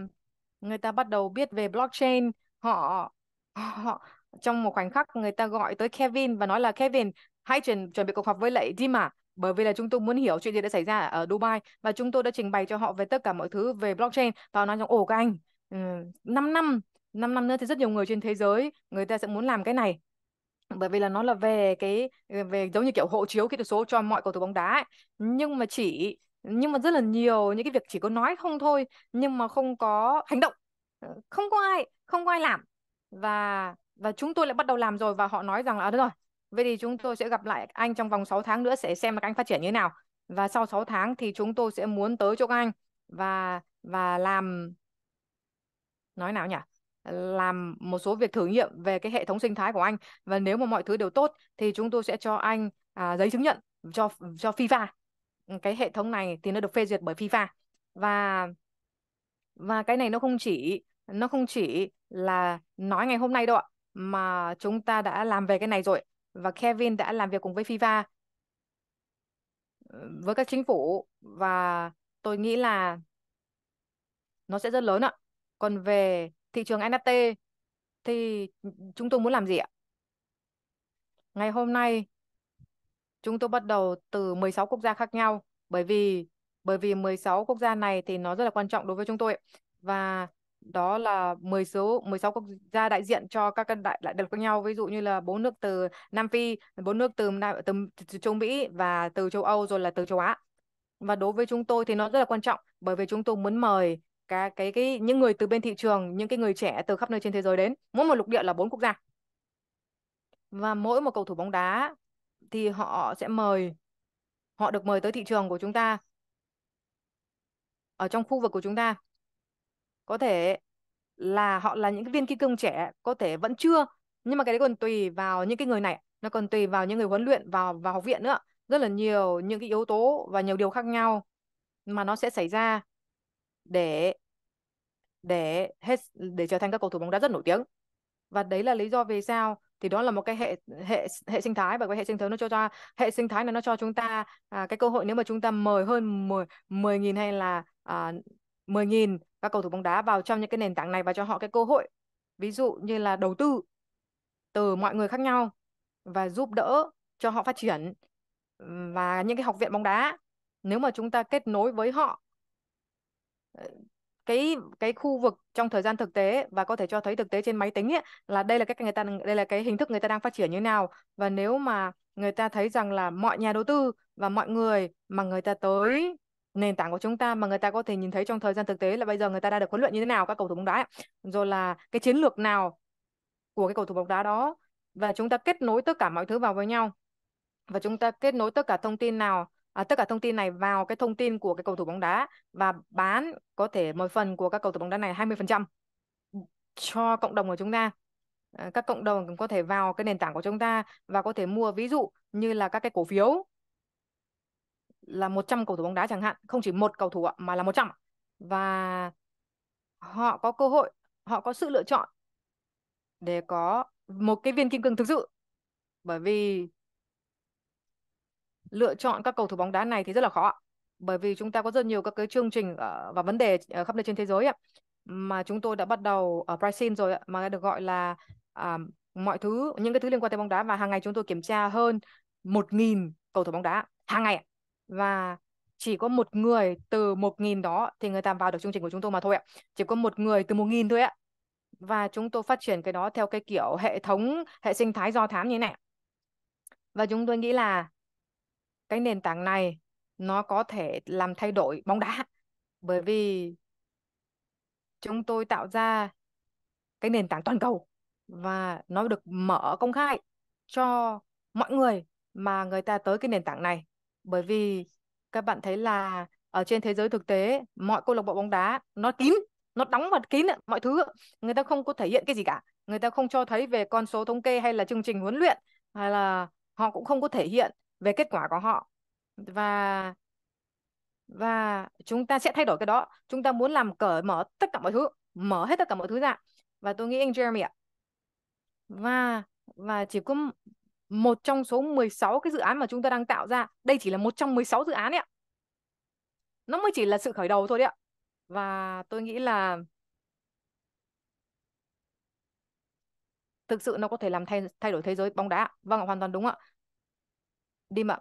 người ta bắt đầu biết về blockchain họ họ trong một khoảnh khắc người ta gọi tới Kevin và nói là Kevin hãy chuẩn chuẩn bị cuộc họp với lại Dima bởi vì là chúng tôi muốn hiểu chuyện gì đã xảy ra ở Dubai và chúng tôi đã trình bày cho họ về tất cả mọi thứ về blockchain và họ nói rằng ồ các anh 5 ừ, năm 5 năm nữa thì rất nhiều người trên thế giới người ta sẽ muốn làm cái này bởi vì là nó là về cái về giống như kiểu hộ chiếu kỹ thuật số cho mọi cầu thủ bóng đá ấy. nhưng mà chỉ nhưng mà rất là nhiều những cái việc chỉ có nói không thôi nhưng mà không có hành động ờ, không có ai không có ai làm và và chúng tôi lại bắt đầu làm rồi và họ nói rằng là à, đúng rồi vậy thì chúng tôi sẽ gặp lại anh trong vòng 6 tháng nữa sẽ xem là các anh phát triển như thế nào và sau 6 tháng thì chúng tôi sẽ muốn tới chỗ các anh và và làm nói nào nhỉ làm một số việc thử nghiệm về cái hệ thống sinh thái của anh và nếu mà mọi thứ đều tốt thì chúng tôi sẽ cho anh à, giấy chứng nhận cho cho FIFA ừ, cái hệ thống này thì nó được phê duyệt bởi FIFA và và cái này nó không chỉ nó không chỉ là nói ngày hôm nay đâu ạ mà chúng ta đã làm về cái này rồi và Kevin đã làm việc cùng với FIFA ừ, với các chính phủ và tôi nghĩ là nó sẽ rất lớn ạ còn về thị trường NFT thì chúng tôi muốn làm gì ạ? Ngày hôm nay chúng tôi bắt đầu từ 16 quốc gia khác nhau bởi vì bởi vì 16 quốc gia này thì nó rất là quan trọng đối với chúng tôi và đó là 10 số 16 quốc gia đại diện cho các đại đại đại được khác nhau ví dụ như là bốn nước từ Nam Phi, bốn nước từ, từ từ châu Mỹ và từ châu Âu rồi là từ châu Á. Và đối với chúng tôi thì nó rất là quan trọng bởi vì chúng tôi muốn mời cái cái cái những người từ bên thị trường, những cái người trẻ từ khắp nơi trên thế giới đến. Mỗi một lục địa là bốn quốc gia. Và mỗi một cầu thủ bóng đá thì họ sẽ mời họ được mời tới thị trường của chúng ta ở trong khu vực của chúng ta. Có thể là họ là những cái viên kim cương trẻ, có thể vẫn chưa, nhưng mà cái đấy còn tùy vào những cái người này, nó còn tùy vào những người huấn luyện vào vào học viện nữa. Rất là nhiều những cái yếu tố và nhiều điều khác nhau mà nó sẽ xảy ra để để hết để trở thành các cầu thủ bóng đá rất nổi tiếng và đấy là lý do vì sao thì đó là một cái hệ hệ hệ sinh thái và cái hệ sinh thái nó cho ra hệ sinh thái này nó cho chúng ta à, cái cơ hội nếu mà chúng ta mời hơn 10 10 nghìn hay là à, 10 nghìn các cầu thủ bóng đá vào trong những cái nền tảng này và cho họ cái cơ hội ví dụ như là đầu tư từ mọi người khác nhau và giúp đỡ cho họ phát triển và những cái học viện bóng đá nếu mà chúng ta kết nối với họ cái cái khu vực trong thời gian thực tế và có thể cho thấy thực tế trên máy tính ấy, là đây là cái người ta đây là cái hình thức người ta đang phát triển như nào và nếu mà người ta thấy rằng là mọi nhà đầu tư và mọi người mà người ta tới nền tảng của chúng ta mà người ta có thể nhìn thấy trong thời gian thực tế là bây giờ người ta đã được huấn luyện như thế nào các cầu thủ bóng đá ấy. rồi là cái chiến lược nào của cái cầu thủ bóng đá đó và chúng ta kết nối tất cả mọi thứ vào với nhau và chúng ta kết nối tất cả thông tin nào à, tất cả thông tin này vào cái thông tin của cái cầu thủ bóng đá và bán có thể một phần của các cầu thủ bóng đá này 20% cho cộng đồng của chúng ta à, các cộng đồng cũng có thể vào cái nền tảng của chúng ta và có thể mua ví dụ như là các cái cổ phiếu là 100 cầu thủ bóng đá chẳng hạn không chỉ một cầu thủ mà là 100 và họ có cơ hội họ có sự lựa chọn để có một cái viên kim cương thực sự bởi vì lựa chọn các cầu thủ bóng đá này thì rất là khó ạ. Bởi vì chúng ta có rất nhiều các cái chương trình ờ, và vấn đề ờ, khắp nơi trên thế giới ạ mà chúng tôi đã bắt đầu ở pricing rồi mà được gọi là à, mọi thứ những cái thứ liên quan tới bóng đá và hàng ngày chúng tôi kiểm tra hơn một nghìn cầu thủ bóng đá hàng ngày và chỉ có một người từ một nghìn đó thì người ta vào được chương trình của chúng tôi mà thôi ạ. Chỉ có một người từ một nghìn thôi ạ. Và chúng tôi phát triển cái đó theo cái kiểu hệ thống, hệ sinh thái do thám như thế này. Và chúng tôi nghĩ là cái nền tảng này nó có thể làm thay đổi bóng đá bởi vì chúng tôi tạo ra cái nền tảng toàn cầu và nó được mở công khai cho mọi người mà người ta tới cái nền tảng này bởi vì các bạn thấy là ở trên thế giới thực tế mọi câu lạc bộ bóng đá nó kín nó đóng mặt kín mọi thứ người ta không có thể hiện cái gì cả người ta không cho thấy về con số thống kê hay là chương trình huấn luyện hay là họ cũng không có thể hiện về kết quả của họ và và chúng ta sẽ thay đổi cái đó chúng ta muốn làm cởi mở tất cả mọi thứ mở hết tất cả mọi thứ ra và tôi nghĩ anh Jeremy ạ và và chỉ có một trong số 16 cái dự án mà chúng ta đang tạo ra đây chỉ là một trong 16 dự án ạ nó mới chỉ là sự khởi đầu thôi đấy ạ và tôi nghĩ là thực sự nó có thể làm thay thay đổi thế giới bóng đá vâng hoàn toàn đúng ạ Dim ạ,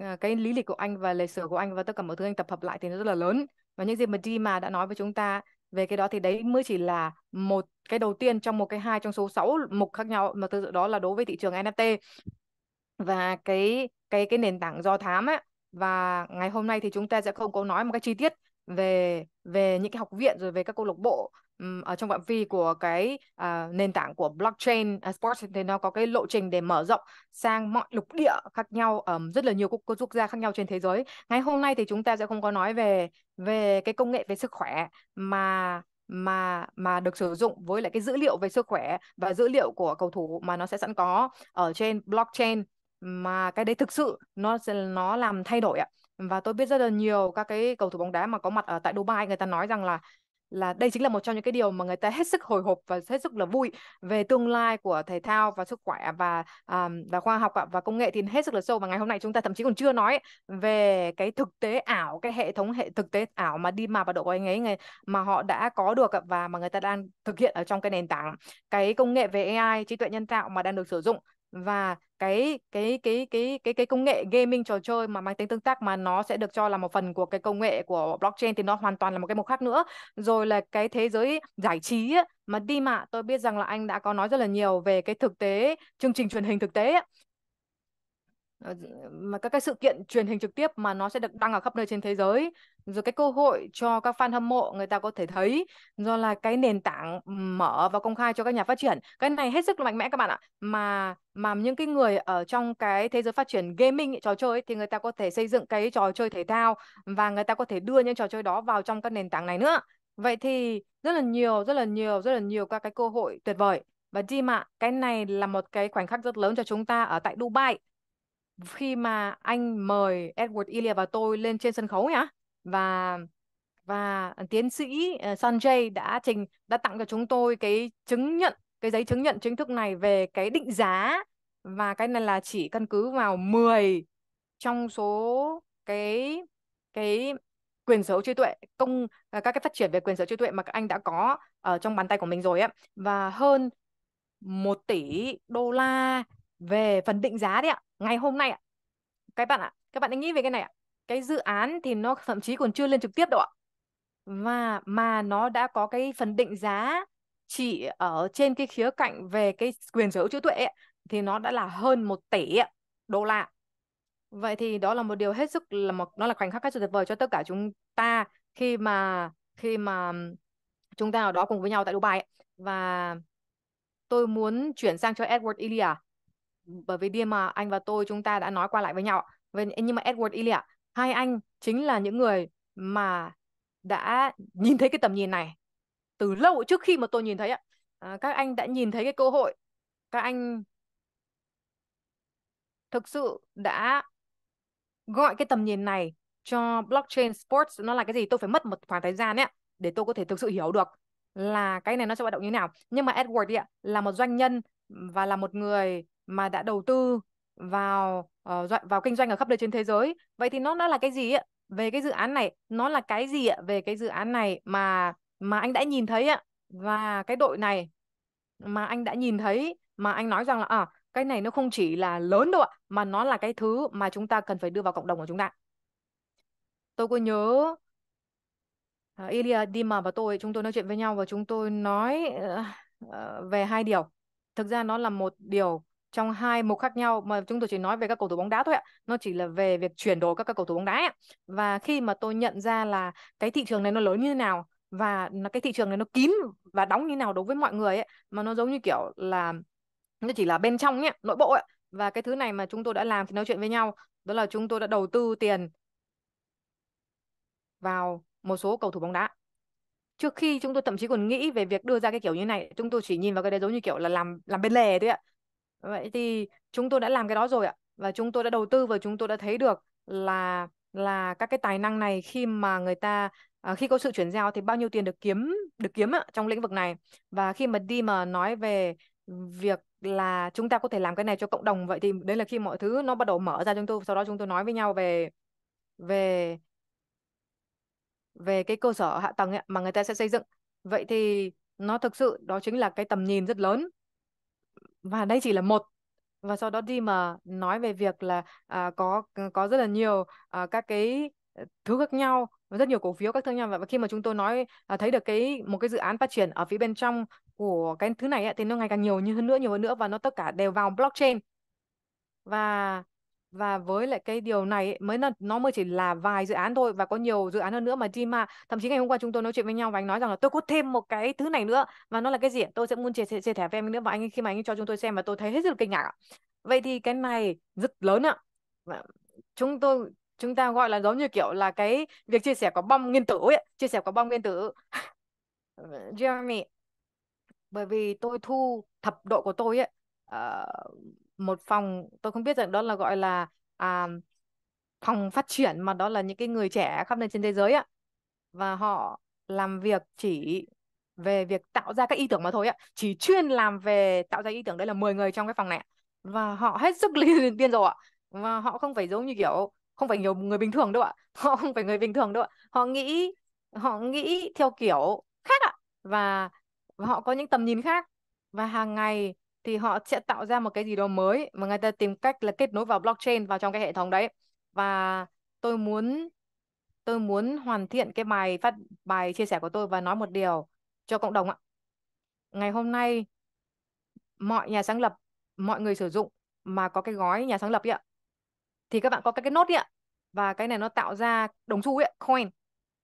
ờ, cái lý lịch của anh và lịch sử của anh và tất cả mọi thứ anh tập hợp lại thì nó rất là lớn. Và những gì mà Dim mà đã nói với chúng ta về cái đó thì đấy mới chỉ là một cái đầu tiên trong một cái hai trong số sáu mục khác nhau mà từ đó là đối với thị trường NFT và cái cái cái nền tảng do thám á và ngày hôm nay thì chúng ta sẽ không có nói một cái chi tiết về về những cái học viện rồi về các câu lạc bộ ở trong phạm vi của cái uh, nền tảng của blockchain uh, sports thì nó có cái lộ trình để mở rộng sang mọi lục địa khác nhau ở um, rất là nhiều quốc, quốc gia khác nhau trên thế giới ngày hôm nay thì chúng ta sẽ không có nói về về cái công nghệ về sức khỏe mà mà mà được sử dụng với lại cái dữ liệu về sức khỏe và dữ liệu của cầu thủ mà nó sẽ sẵn có ở trên blockchain mà cái đấy thực sự nó sẽ nó làm thay đổi ạ và tôi biết rất là nhiều các cái cầu thủ bóng đá mà có mặt ở tại Dubai người ta nói rằng là là đây chính là một trong những cái điều mà người ta hết sức hồi hộp và hết sức là vui về tương lai của thể thao và sức khỏe và um, và khoa học và công nghệ thì hết sức là sâu và ngày hôm nay chúng ta thậm chí còn chưa nói về cái thực tế ảo cái hệ thống hệ thực tế ảo mà đi mà và độ của anh ấy người mà họ đã có được và mà người ta đang thực hiện ở trong cái nền tảng cái công nghệ về AI trí tuệ nhân tạo mà đang được sử dụng và cái cái cái cái cái cái công nghệ gaming trò chơi mà mang tính tương tác mà nó sẽ được cho là một phần của cái công nghệ của blockchain thì nó hoàn toàn là một cái mục khác nữa rồi là cái thế giới giải trí ấy, mà đi mà tôi biết rằng là anh đã có nói rất là nhiều về cái thực tế chương trình truyền hình thực tế ấy. Ờ, mà các cái sự kiện truyền hình trực tiếp mà nó sẽ được đăng ở khắp nơi trên thế giới rồi cái cơ hội cho các fan hâm mộ người ta có thể thấy do là cái nền tảng mở và công khai cho các nhà phát triển cái này hết sức là mạnh mẽ các bạn ạ mà mà những cái người ở trong cái thế giới phát triển gaming trò chơi ấy, thì người ta có thể xây dựng cái trò chơi thể thao và người ta có thể đưa những trò chơi đó vào trong các nền tảng này nữa vậy thì rất là nhiều rất là nhiều rất là nhiều các cái cơ hội tuyệt vời và Jim ạ, à, cái này là một cái khoảnh khắc rất lớn cho chúng ta ở tại Dubai khi mà anh mời Edward Ilya và tôi lên trên sân khấu nhá và và tiến sĩ ờ, Sanjay đã trình đã tặng cho chúng tôi cái chứng nhận cái giấy chứng nhận chính thức này về cái định giá và cái này là chỉ căn cứ vào 10 trong số cái cái quyền sở hữu trí tuệ công à, các cái phát triển về quyền sở hữu trí tuệ mà các anh đã có ở trong bàn tay của mình rồi á và hơn 1 tỷ đô la về phần định giá đấy ạ ngày hôm nay ạ các bạn ạ các bạn hãy nghĩ về cái này ạ cái dự án thì nó thậm chí còn chưa lên trực tiếp đâu ạ và mà nó đã có cái phần định giá chỉ ở trên cái khía cạnh về cái quyền sở hữu trí tuệ ấy, thì nó đã là hơn một tỷ đô la vậy thì đó là một điều hết sức là một nó là khoảnh khắc hết sức tuyệt vời cho tất cả chúng ta khi mà khi mà chúng ta ở đó cùng với nhau tại Dubai ấy. và tôi muốn chuyển sang cho Edward Ilya bởi vì điểm mà anh và tôi chúng ta đã nói qua lại với nhau vậy nhưng mà Edward ạ, hai anh chính là những người mà đã nhìn thấy cái tầm nhìn này từ lâu trước khi mà tôi nhìn thấy ạ à, các anh đã nhìn thấy cái cơ hội các anh thực sự đã gọi cái tầm nhìn này cho blockchain sports nó là cái gì tôi phải mất một khoảng thời gian ấy để tôi có thể thực sự hiểu được là cái này nó sẽ hoạt động như thế nào nhưng mà Edward ạ là một doanh nhân và là một người mà đã đầu tư vào uh, vào kinh doanh ở khắp nơi trên thế giới vậy thì nó đã là cái gì ạ về cái dự án này nó là cái gì ạ về cái dự án này mà mà anh đã nhìn thấy ạ và cái đội này mà anh đã nhìn thấy mà anh nói rằng là à cái này nó không chỉ là lớn đâu ạ mà nó là cái thứ mà chúng ta cần phải đưa vào cộng đồng của chúng ta tôi có nhớ uh, Ilya Dima và tôi chúng tôi nói chuyện với nhau và chúng tôi nói uh, uh, về hai điều thực ra nó là một điều trong hai mục khác nhau mà chúng tôi chỉ nói về các cầu thủ bóng đá thôi ạ nó chỉ là về việc chuyển đổi các các cầu thủ bóng đá ấy. và khi mà tôi nhận ra là cái thị trường này nó lớn như thế nào và nó, cái thị trường này nó kín và đóng như nào đối với mọi người ấy mà nó giống như kiểu là nó chỉ là bên trong nhé nội bộ ấy và cái thứ này mà chúng tôi đã làm thì nói chuyện với nhau đó là chúng tôi đã đầu tư tiền vào một số cầu thủ bóng đá trước khi chúng tôi thậm chí còn nghĩ về việc đưa ra cái kiểu như này chúng tôi chỉ nhìn vào cái đấy giống như kiểu là làm làm bên lề thôi ạ vậy thì chúng tôi đã làm cái đó rồi ạ và chúng tôi đã đầu tư và chúng tôi đã thấy được là là các cái tài năng này khi mà người ta à, khi có sự chuyển giao thì bao nhiêu tiền được kiếm được kiếm ạ, trong lĩnh vực này và khi mà đi mà nói về việc là chúng ta có thể làm cái này cho cộng đồng vậy thì đấy là khi mọi thứ nó bắt đầu mở ra chúng tôi sau đó chúng tôi nói với nhau về về về cái cơ sở hạ tầng ấy, mà người ta sẽ xây dựng vậy thì nó thực sự đó chính là cái tầm nhìn rất lớn và đây chỉ là một và sau đó đi mà nói về việc là à, có có rất là nhiều à, các cái thứ khác nhau rất nhiều cổ phiếu các thương nhau và khi mà chúng tôi nói à, thấy được cái một cái dự án phát triển ở phía bên trong của cái thứ này ấy, thì nó ngày càng nhiều như hơn nữa nhiều hơn nữa và nó tất cả đều vào blockchain và và với lại cái điều này ấy, mới là nó mới chỉ là vài dự án thôi và có nhiều dự án hơn nữa mà Jima thậm chí ngày hôm qua chúng tôi nói chuyện với nhau và anh nói rằng là tôi có thêm một cái thứ này nữa và nó là cái gì tôi sẽ muốn chia chia, chia sẻ với em nữa và anh khi mà anh cho chúng tôi xem và tôi thấy hết sức kinh ngạc Vậy thì cái này rất lớn ạ. Chúng tôi chúng ta gọi là giống như kiểu là cái việc chia sẻ có bom nguyên tử ấy, chia sẻ có bom nguyên tử. Jeremy bởi vì tôi thu thập độ của tôi ấy uh, một phòng tôi không biết rằng đó là gọi là à, phòng phát triển mà đó là những cái người trẻ khắp nơi trên thế giới ạ và họ làm việc chỉ về việc tạo ra các ý tưởng mà thôi ạ chỉ chuyên làm về tạo ra ý tưởng đấy là 10 người trong cái phòng này và họ hết sức liên biên rồi ạ và họ không phải giống như kiểu không phải nhiều người bình thường đâu ạ họ không phải người bình thường đâu ạ họ nghĩ họ nghĩ theo kiểu khác ạ và, và họ có những tầm nhìn khác và hàng ngày thì họ sẽ tạo ra một cái gì đó mới mà người ta tìm cách là kết nối vào blockchain vào trong cái hệ thống đấy và tôi muốn tôi muốn hoàn thiện cái bài phát bài chia sẻ của tôi và nói một điều cho cộng đồng ạ ngày hôm nay mọi nhà sáng lập mọi người sử dụng mà có cái gói nhà sáng lập ấy ạ thì các bạn có cái cái nốt ấy ạ và cái này nó tạo ra đồng xu ấy coin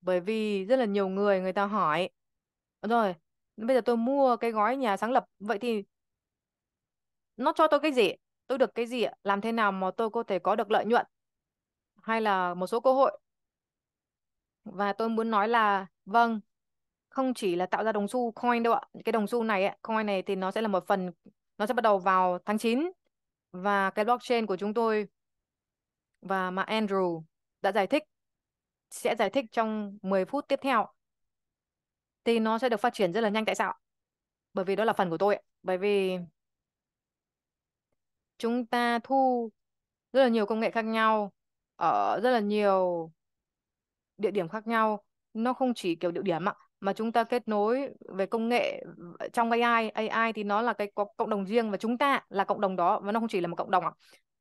bởi vì rất là nhiều người người ta hỏi rồi bây giờ tôi mua cái gói nhà sáng lập vậy thì nó cho tôi cái gì tôi được cái gì làm thế nào mà tôi có thể có được lợi nhuận hay là một số cơ hội và tôi muốn nói là vâng không chỉ là tạo ra đồng xu coin đâu ạ cái đồng xu này coin này thì nó sẽ là một phần nó sẽ bắt đầu vào tháng 9 và cái blockchain của chúng tôi và mà Andrew đã giải thích sẽ giải thích trong 10 phút tiếp theo thì nó sẽ được phát triển rất là nhanh tại sao bởi vì đó là phần của tôi bởi vì chúng ta thu rất là nhiều công nghệ khác nhau ở rất là nhiều địa điểm khác nhau nó không chỉ kiểu địa điểm ạ mà chúng ta kết nối về công nghệ trong AI AI thì nó là cái cộng đồng riêng và chúng ta là cộng đồng đó và nó không chỉ là một cộng đồng ạ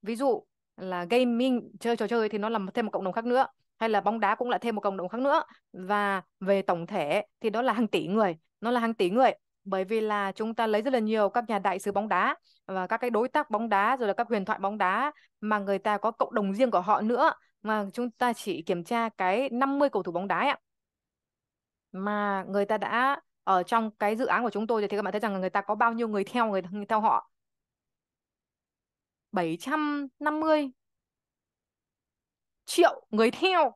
ví dụ là gaming chơi trò chơi thì nó là thêm một cộng đồng khác nữa hay là bóng đá cũng là thêm một cộng đồng khác nữa và về tổng thể thì đó là hàng tỷ người nó là hàng tỷ người bởi vì là chúng ta lấy rất là nhiều các nhà đại sứ bóng đá và các cái đối tác bóng đá rồi là các huyền thoại bóng đá mà người ta có cộng đồng riêng của họ nữa mà chúng ta chỉ kiểm tra cái 50 cầu thủ bóng đá ạ mà người ta đã ở trong cái dự án của chúng tôi thì các bạn thấy rằng là người ta có bao nhiêu người theo người, người theo họ 750 triệu người theo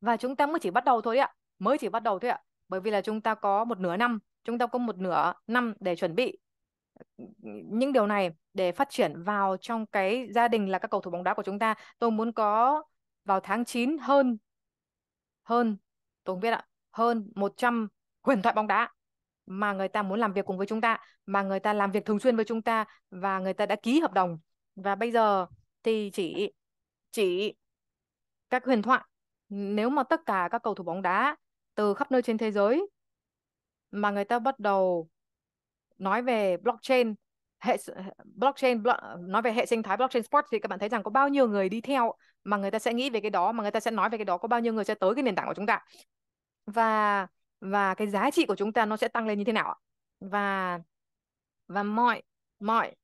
và chúng ta mới chỉ bắt đầu thôi ạ mới chỉ bắt đầu thôi ạ bởi vì là chúng ta có một nửa năm chúng ta có một nửa năm để chuẩn bị những điều này để phát triển vào trong cái gia đình là các cầu thủ bóng đá của chúng ta. Tôi muốn có vào tháng 9 hơn hơn tôi không biết ạ, hơn 100 huyền thoại bóng đá mà người ta muốn làm việc cùng với chúng ta, mà người ta làm việc thường xuyên với chúng ta và người ta đã ký hợp đồng. Và bây giờ thì chỉ chỉ các huyền thoại nếu mà tất cả các cầu thủ bóng đá từ khắp nơi trên thế giới mà người ta bắt đầu nói về blockchain hệ blockchain blo nói về hệ sinh thái blockchain sports thì các bạn thấy rằng có bao nhiêu người đi theo mà người ta sẽ nghĩ về cái đó mà người ta sẽ nói về cái đó có bao nhiêu người sẽ tới cái nền tảng của chúng ta và và cái giá trị của chúng ta nó sẽ tăng lên như thế nào và và mọi mọi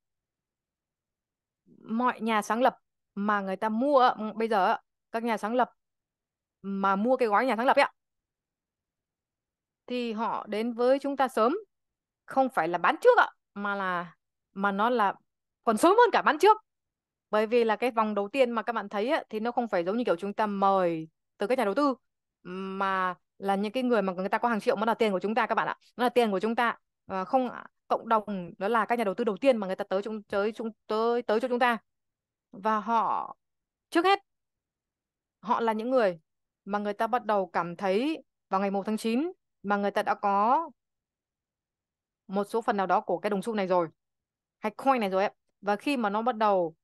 mọi nhà sáng lập mà người ta mua bây giờ các nhà sáng lập mà mua cái gói nhà sáng lập ấy ạ thì họ đến với chúng ta sớm không phải là bán trước ạ mà là mà nó là còn sớm hơn cả bán trước bởi vì là cái vòng đầu tiên mà các bạn thấy ấy, thì nó không phải giống như kiểu chúng ta mời từ các nhà đầu tư mà là những cái người mà người ta có hàng triệu nó là tiền của chúng ta các bạn ạ nó là tiền của chúng ta và ờ, không cộng đồng đó là các nhà đầu tư đầu tiên mà người ta tới chúng tới chúng tới tới cho chúng ta và họ trước hết họ là những người mà người ta bắt đầu cảm thấy vào ngày 1 tháng 9 mà người ta đã có một số phần nào đó của cái đồng xu này rồi hay coin này rồi ấy. và khi mà nó bắt đầu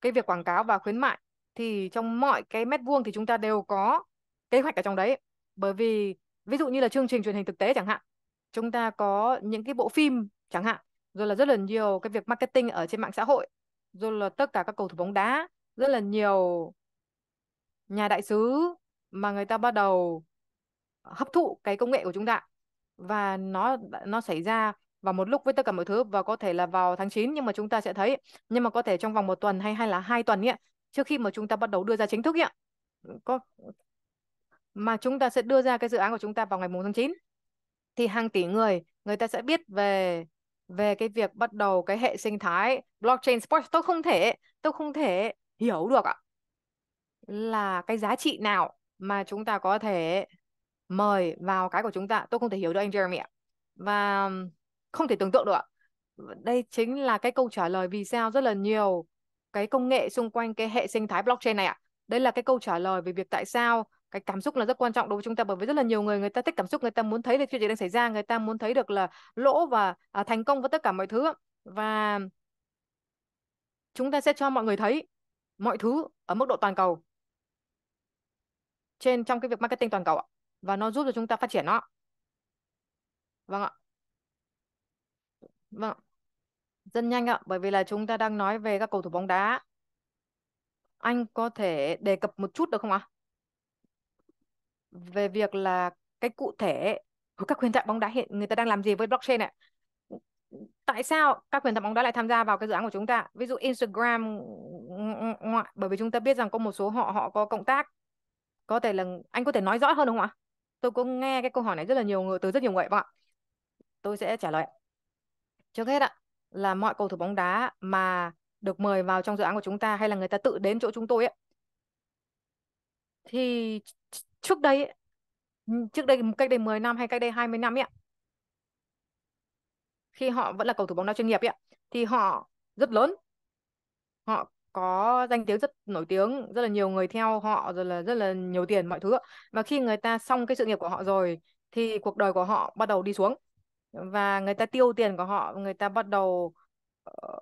cái việc quảng cáo và khuyến mại thì trong mọi cái mét vuông thì chúng ta đều có kế hoạch ở trong đấy bởi vì ví dụ như là chương trình truyền hình thực tế chẳng hạn chúng ta có những cái bộ phim chẳng hạn rồi là rất là nhiều cái việc marketing ở trên mạng xã hội rồi là tất cả các cầu thủ bóng đá rất là nhiều nhà đại sứ mà người ta bắt đầu hấp thụ cái công nghệ của chúng ta và nó nó xảy ra vào một lúc với tất cả mọi thứ và có thể là vào tháng 9 nhưng mà chúng ta sẽ thấy nhưng mà có thể trong vòng một tuần hay hay là hai tuần ấy, trước khi mà chúng ta bắt đầu đưa ra chính thức ấy, có mà chúng ta sẽ đưa ra cái dự án của chúng ta vào ngày mùng tháng 9 thì hàng tỷ người người ta sẽ biết về về cái việc bắt đầu cái hệ sinh thái blockchain sports tôi không thể tôi không thể hiểu được ạ là cái giá trị nào mà chúng ta có thể mời vào cái của chúng ta tôi không thể hiểu được anh Jeremy ạ và không thể tưởng tượng được đây chính là cái câu trả lời vì sao rất là nhiều cái công nghệ xung quanh cái hệ sinh thái blockchain này ạ đây là cái câu trả lời về việc tại sao cái cảm xúc là rất quan trọng đối với chúng ta bởi vì rất là nhiều người người ta thích cảm xúc người ta muốn thấy được chuyện gì đang xảy ra người ta muốn thấy được là lỗ và à, thành công với tất cả mọi thứ và chúng ta sẽ cho mọi người thấy mọi thứ ở mức độ toàn cầu trên trong cái việc marketing toàn cầu ạ và nó giúp cho chúng ta phát triển nó vâng ạ vâng rất nhanh ạ bởi vì là chúng ta đang nói về các cầu thủ bóng đá anh có thể đề cập một chút được không ạ về việc là cái cụ thể của các quyền thoại bóng đá hiện người ta đang làm gì với blockchain ạ tại sao các quyền thoại bóng đá lại tham gia vào cái dự án của chúng ta ví dụ Instagram ngoại bởi vì chúng ta biết rằng có một số họ họ có cộng tác có thể là anh có thể nói rõ hơn đúng không ạ Tôi cũng nghe cái câu hỏi này rất là nhiều người từ rất nhiều người bạn. Tôi sẽ trả lời. Trước hết ạ, là mọi cầu thủ bóng đá mà được mời vào trong dự án của chúng ta hay là người ta tự đến chỗ chúng tôi ấy thì trước đây trước đây cách đây 10 năm hay cách đây 20 năm ấy khi họ vẫn là cầu thủ bóng đá chuyên nghiệp ấy thì họ rất lớn họ có danh tiếng rất nổi tiếng rất là nhiều người theo họ rồi là rất là nhiều tiền mọi thứ và khi người ta xong cái sự nghiệp của họ rồi thì cuộc đời của họ bắt đầu đi xuống và người ta tiêu tiền của họ người ta bắt đầu ờ,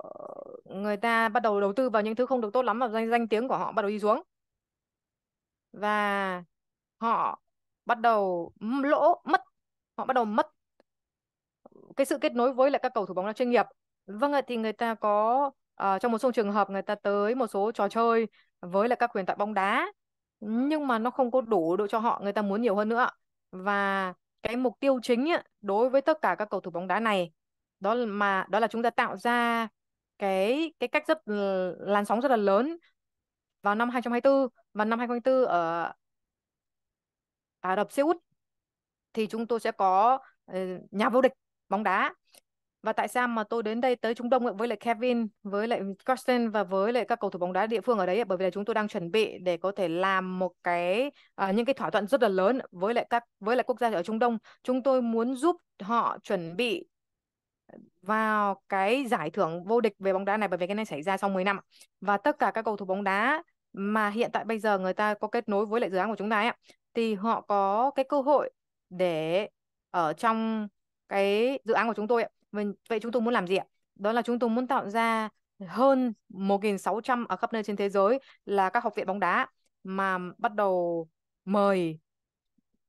người ta bắt đầu đầu tư vào những thứ không được tốt lắm và danh danh tiếng của họ bắt đầu đi xuống và họ bắt đầu lỗ mất họ bắt đầu mất cái sự kết nối với lại các cầu thủ bóng đá chuyên nghiệp vâng ạ thì người ta có uh, trong một số trường hợp người ta tới một số trò chơi với là các quyền tại bóng đá nhưng mà nó không có đủ độ cho họ người ta muốn nhiều hơn nữa và cái mục tiêu chính ấy, đối với tất cả các cầu thủ bóng đá này đó là mà đó là chúng ta tạo ra cái cái cách rất làn sóng rất là lớn vào năm 2024 và năm 2024 ở Ả Rập Xê Út thì chúng tôi sẽ có ờ, nhà vô địch bóng đá và tại sao mà tôi đến đây tới Trung Đông với lại Kevin, với lại Carsten và với lại các cầu thủ bóng đá địa phương ở đấy bởi vì là chúng tôi đang chuẩn bị để có thể làm một cái uh, những cái thỏa thuận rất là lớn với lại các với lại quốc gia ở Trung Đông. Chúng tôi muốn giúp họ chuẩn bị vào cái giải thưởng vô địch về bóng đá này bởi vì cái này xảy ra sau 10 năm và tất cả các cầu thủ bóng đá mà hiện tại bây giờ người ta có kết nối với lại dự án của chúng ta ấy, thì họ có cái cơ hội để ở trong cái dự án của chúng tôi ấy, vậy chúng tôi muốn làm gì ạ? Đó là chúng tôi muốn tạo ra hơn 1.600 ở à, khắp nơi trên thế giới là các học viện bóng đá mà bắt đầu mời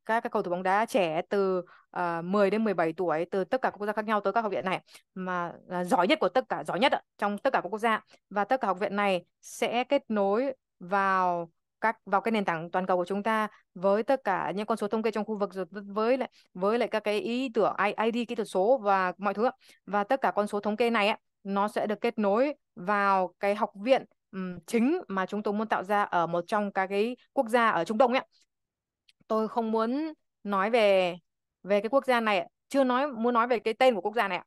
các các cầu thủ bóng đá trẻ từ uh, ờ, 10 đến 17 tuổi từ tất cả các quốc gia khác nhau tới các học viện này mà là giỏi nhất của tất cả giỏi nhất trong tất cả các quốc gia và tất cả học viện này sẽ kết nối vào các vào cái nền tảng toàn cầu của chúng ta với tất cả những con số thống kê trong khu vực rồi với lại với lại các cái ý tưởng ID kỹ thuật số và mọi thứ và tất cả con số thống kê này ấy, nó sẽ được kết nối vào cái học viện um, chính mà chúng tôi muốn tạo ra ở một trong các cái quốc gia ở Trung Đông ấy. Tôi không muốn nói về về cái quốc gia này, chưa nói muốn nói về cái tên của quốc gia này.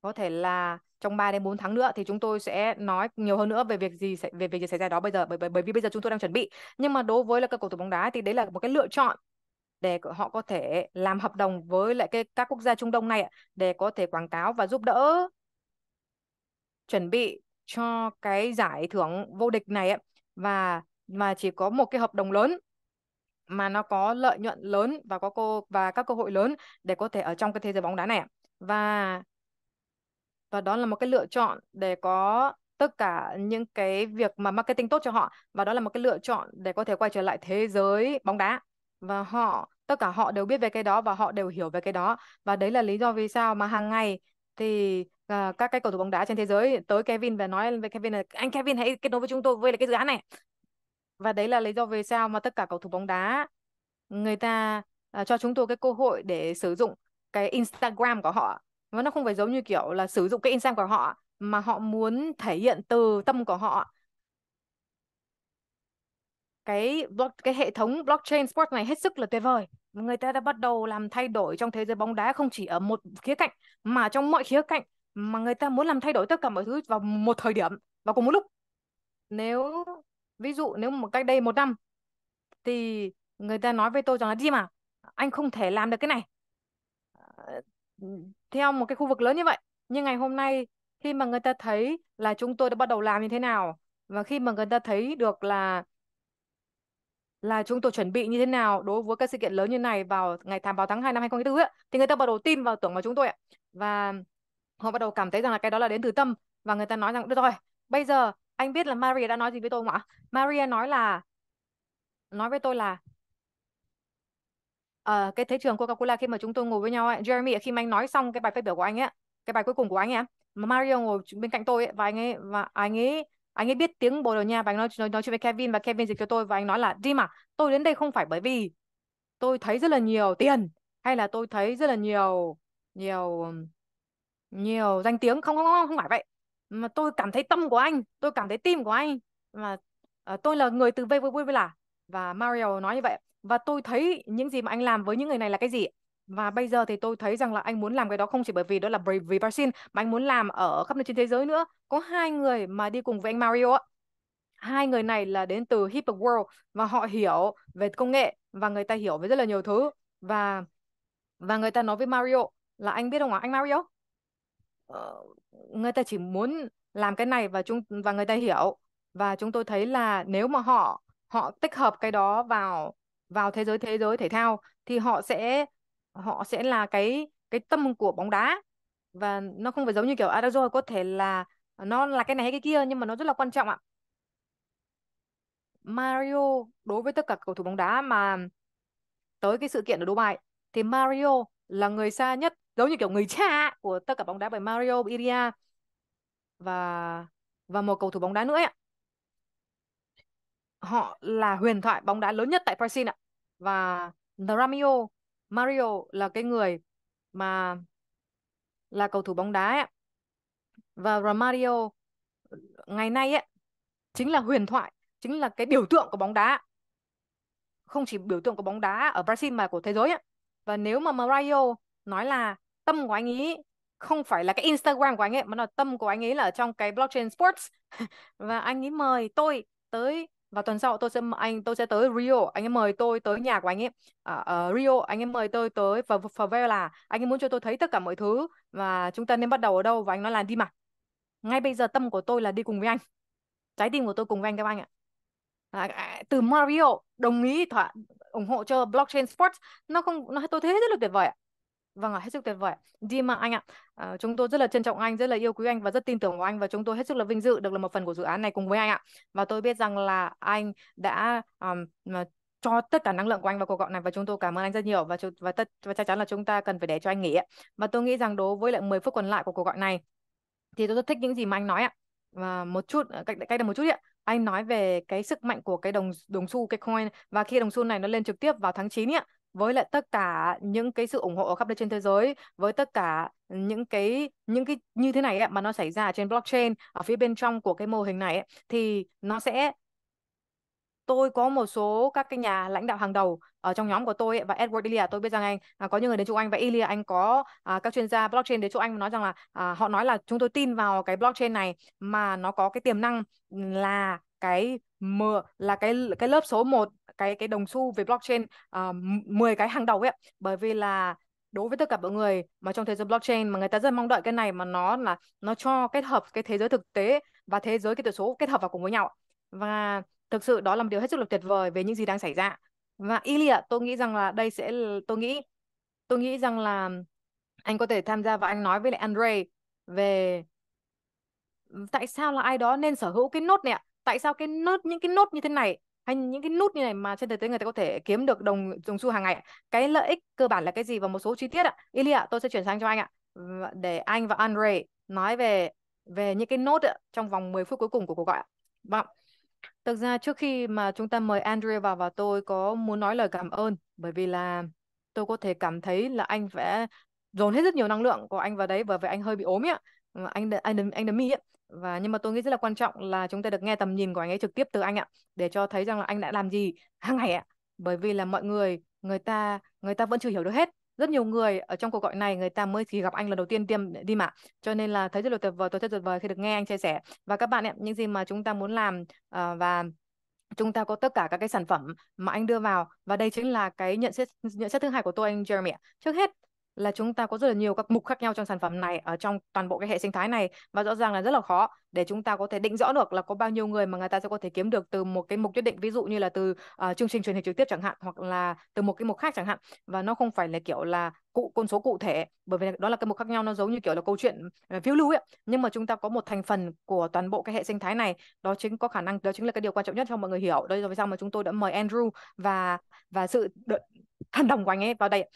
Có thể là trong 3 đến 4 tháng nữa thì chúng tôi sẽ nói nhiều hơn nữa về việc gì về việc gì xảy ra đó bây giờ bởi, bởi vì bây giờ chúng tôi đang chuẩn bị nhưng mà đối với là các cầu thủ bóng đá thì đấy là một cái lựa chọn để họ có thể làm hợp đồng với lại cái, các quốc gia Trung Đông này để có thể quảng cáo và giúp đỡ chuẩn bị cho cái giải thưởng vô địch này và mà chỉ có một cái hợp đồng lớn mà nó có lợi nhuận lớn và có cô và các cơ hội lớn để có thể ở trong cái thế giới bóng đá này và và đó là một cái lựa chọn để có tất cả những cái việc mà marketing tốt cho họ và đó là một cái lựa chọn để có thể quay trở lại thế giới bóng đá và họ tất cả họ đều biết về cái đó và họ đều hiểu về cái đó và đấy là lý do vì sao mà hàng ngày thì à, các cái cầu thủ bóng đá trên thế giới tới Kevin và nói với Kevin là anh Kevin hãy kết nối với chúng tôi với lại cái dự án này và đấy là lý do vì sao mà tất cả cầu thủ bóng đá người ta à, cho chúng tôi cái cơ hội để sử dụng cái Instagram của họ và nó không phải giống như kiểu là sử dụng cái insight của họ mà họ muốn thể hiện từ tâm của họ cái block, cái hệ thống blockchain sport này hết sức là tuyệt vời người ta đã bắt đầu làm thay đổi trong thế giới bóng đá không chỉ ở một khía cạnh mà trong mọi khía cạnh mà người ta muốn làm thay đổi tất cả mọi thứ vào một thời điểm vào cùng một lúc nếu ví dụ nếu một cách đây một năm thì người ta nói với tôi rằng là gì mà anh không thể làm được cái này Ừ, theo một cái khu vực lớn như vậy nhưng ngày hôm nay khi mà người ta thấy là chúng tôi đã bắt đầu làm như thế nào và khi mà người ta thấy được là là chúng tôi chuẩn bị như thế nào đối với các sự kiện lớn như này vào ngày tham vào tháng 2 năm 2024 ấy, thì người ta bắt đầu tin vào tưởng vào chúng tôi ạ. Và họ bắt đầu cảm thấy rằng là cái đó là đến từ tâm và người ta nói rằng được rồi, bây giờ anh biết là Maria đã nói gì với tôi không ạ? Maria nói là nói với tôi là à, cái thế trường Coca-Cola khi mà chúng tôi ngồi với nhau ấy, Jeremy khi mà anh nói xong cái bài phát biểu của anh ấy, cái bài cuối cùng của anh ấy, mà Mario ngồi bên cạnh tôi ấy, và anh ấy và anh ấy anh ấy biết tiếng Bồ Đào Nha và anh nói, nói nói chuyện với Kevin và Kevin dịch cho tôi và anh nói là đi mà tôi đến đây không phải bởi vì tôi thấy rất là nhiều tiền hay là tôi thấy rất là nhiều nhiều nhiều danh tiếng không không không, không phải vậy mà tôi cảm thấy tâm của anh tôi cảm thấy tim của anh mà uh, tôi là người từ là và Mario nói như vậy và tôi thấy những gì mà anh làm với những người này là cái gì và bây giờ thì tôi thấy rằng là anh muốn làm cái đó không chỉ bởi vì đó là bởi vì Brazil mà anh muốn làm ở khắp nơi trên thế giới nữa có hai người mà đi cùng với anh Mario á hai người này là đến từ hyper World và họ hiểu về công nghệ và người ta hiểu về rất là nhiều thứ và và người ta nói với Mario là anh biết không ạ anh Mario ờ, người ta chỉ muốn làm cái này và chúng và người ta hiểu và chúng tôi thấy là nếu mà họ họ tích hợp cái đó vào vào thế giới thế giới thể thao thì họ sẽ họ sẽ là cái cái tâm của bóng đá và nó không phải giống như kiểu Arajo có thể là nó là cái này hay cái kia nhưng mà nó rất là quan trọng ạ. Mario đối với tất cả cầu thủ bóng đá mà tới cái sự kiện ở Dubai thì Mario là người xa nhất giống như kiểu người cha của tất cả bóng đá bởi Mario Iria và và một cầu thủ bóng đá nữa ạ. Họ là huyền thoại bóng đá lớn nhất tại Brazil ạ và Ramio Mario là cái người mà là cầu thủ bóng đá ấy. và Romario ngày nay ấy chính là huyền thoại chính là cái biểu tượng của bóng đá không chỉ biểu tượng của bóng đá ở Brazil mà của thế giới ấy. và nếu mà Mario nói là tâm của anh ấy không phải là cái Instagram của anh ấy mà là tâm của anh ấy là ở trong cái blockchain sports và anh ấy mời tôi tới và tuần sau tôi sẽ anh tôi sẽ tới Rio anh ấy mời tôi tới nhà của anh ấy ở, à, ở ờ, Rio anh ấy mời tôi tới và favela anh ấy muốn cho tôi thấy tất cả mọi thứ và chúng ta nên bắt đầu ở đâu và anh nói là đi mà ngay bây giờ tâm của tôi là đi cùng với anh trái tim của tôi cùng với anh các anh ạ à, à, từ Mario đồng ý thỏa ủng hộ cho blockchain sports nó không nó tôi thấy rất là tuyệt vời ạ Vâng ạ, hết sức tuyệt vời. Jim anh ạ, à, chúng tôi rất là trân trọng anh, rất là yêu quý anh và rất tin tưởng vào anh và chúng tôi hết sức là vinh dự được là một phần của dự án này cùng với anh ạ. Và tôi biết rằng là anh đã um, cho tất cả năng lượng của anh vào cuộc gọi này và chúng tôi cảm ơn anh rất nhiều và và tất và chắc chắn là chúng ta cần phải để cho anh nghỉ Và tôi nghĩ rằng đối với lại 10 phút còn lại của cuộc gọi này thì tôi rất thích những gì mà anh nói ạ. Và một chút ờ, cách cách đây một chút ạ. Anh nói về cái sức mạnh của cái đồng đồng xu cái coin và khi đồng xu này nó lên trực tiếp vào tháng 9 ạ với lại tất cả những cái sự ủng hộ ở khắp nơi trên thế giới với tất cả những cái những cái như thế này ấy, mà nó xảy ra trên blockchain ở phía bên trong của cái mô hình này ấy, thì nó sẽ tôi có một số các cái nhà lãnh đạo hàng đầu ở trong nhóm của tôi ấy, và Edward Ilya tôi biết rằng anh à, có những người đến chỗ anh và Ilya anh có à, các chuyên gia blockchain đến chỗ anh nói rằng là à, họ nói là chúng tôi tin vào cái blockchain này mà nó có cái tiềm năng là cái mờ, là cái cái lớp số 1 cái cái đồng xu về blockchain uh, à, 10 cái hàng đầu ấy bởi vì là đối với tất cả mọi người mà trong thế giới blockchain mà người ta rất mong đợi cái này mà nó là nó cho kết hợp cái thế giới thực tế và thế giới kỹ thuật số kết hợp vào cùng với nhau và thực sự đó là một điều hết sức là tuyệt vời về những gì đang xảy ra và Ilya tôi nghĩ rằng là đây sẽ tôi nghĩ tôi nghĩ rằng là anh có thể tham gia và anh nói với lại Andre về tại sao là ai đó nên sở hữu cái nốt này ạ tại sao cái nốt những cái nốt như thế này hay những cái nút như này mà trên thực tế người ta có thể kiếm được đồng đồng xu hàng ngày cái lợi ích cơ bản là cái gì và một số chi tiết ạ Ili ạ tôi sẽ chuyển sang cho anh ạ để anh và Andre nói về về những cái nốt ạ, trong vòng 10 phút cuối cùng của cuộc gọi ạ vâng thực ra trước khi mà chúng ta mời Andre vào và tôi có muốn nói lời cảm ơn bởi vì là tôi có thể cảm thấy là anh vẽ dồn hết rất nhiều năng lượng của anh vào đấy bởi vì anh hơi bị ốm ạ anh anh anh đấm mi ạ và nhưng mà tôi nghĩ rất là quan trọng là chúng ta được nghe tầm nhìn của anh ấy trực tiếp từ anh ạ để cho thấy rằng là anh đã làm gì hàng ngày ạ bởi vì là mọi người người ta người ta vẫn chưa hiểu được hết rất nhiều người ở trong cuộc gọi này người ta mới chỉ gặp anh lần đầu tiên tiêm đi mà cho nên là thấy rất là tuyệt vời tôi rất tuyệt vời khi được nghe anh chia sẻ và các bạn ạ những gì mà chúng ta muốn làm uh, và chúng ta có tất cả các cái sản phẩm mà anh đưa vào và đây chính là cái nhận xét nhận xét thứ hai của tôi anh Jeremy trước hết là chúng ta có rất là nhiều các mục khác nhau trong sản phẩm này ở trong toàn bộ cái hệ sinh thái này và rõ ràng là rất là khó để chúng ta có thể định rõ được là có bao nhiêu người mà người ta sẽ có thể kiếm được từ một cái mục nhất định ví dụ như là từ uh, chương trình truyền hình trực tiếp chẳng hạn hoặc là từ một cái mục khác chẳng hạn và nó không phải là kiểu là cụ con số cụ thể bởi vì đó là cái mục khác nhau nó giống như kiểu là câu chuyện ờ, phiêu lưu ấy nhưng mà chúng ta có một thành phần của toàn bộ cái hệ sinh thái này đó chính có khả năng đó chính là cái điều quan trọng nhất cho mọi người hiểu đây là vì sao mà chúng tôi đã mời Andrew và và sự đợi, đồng của anh ấy vào đây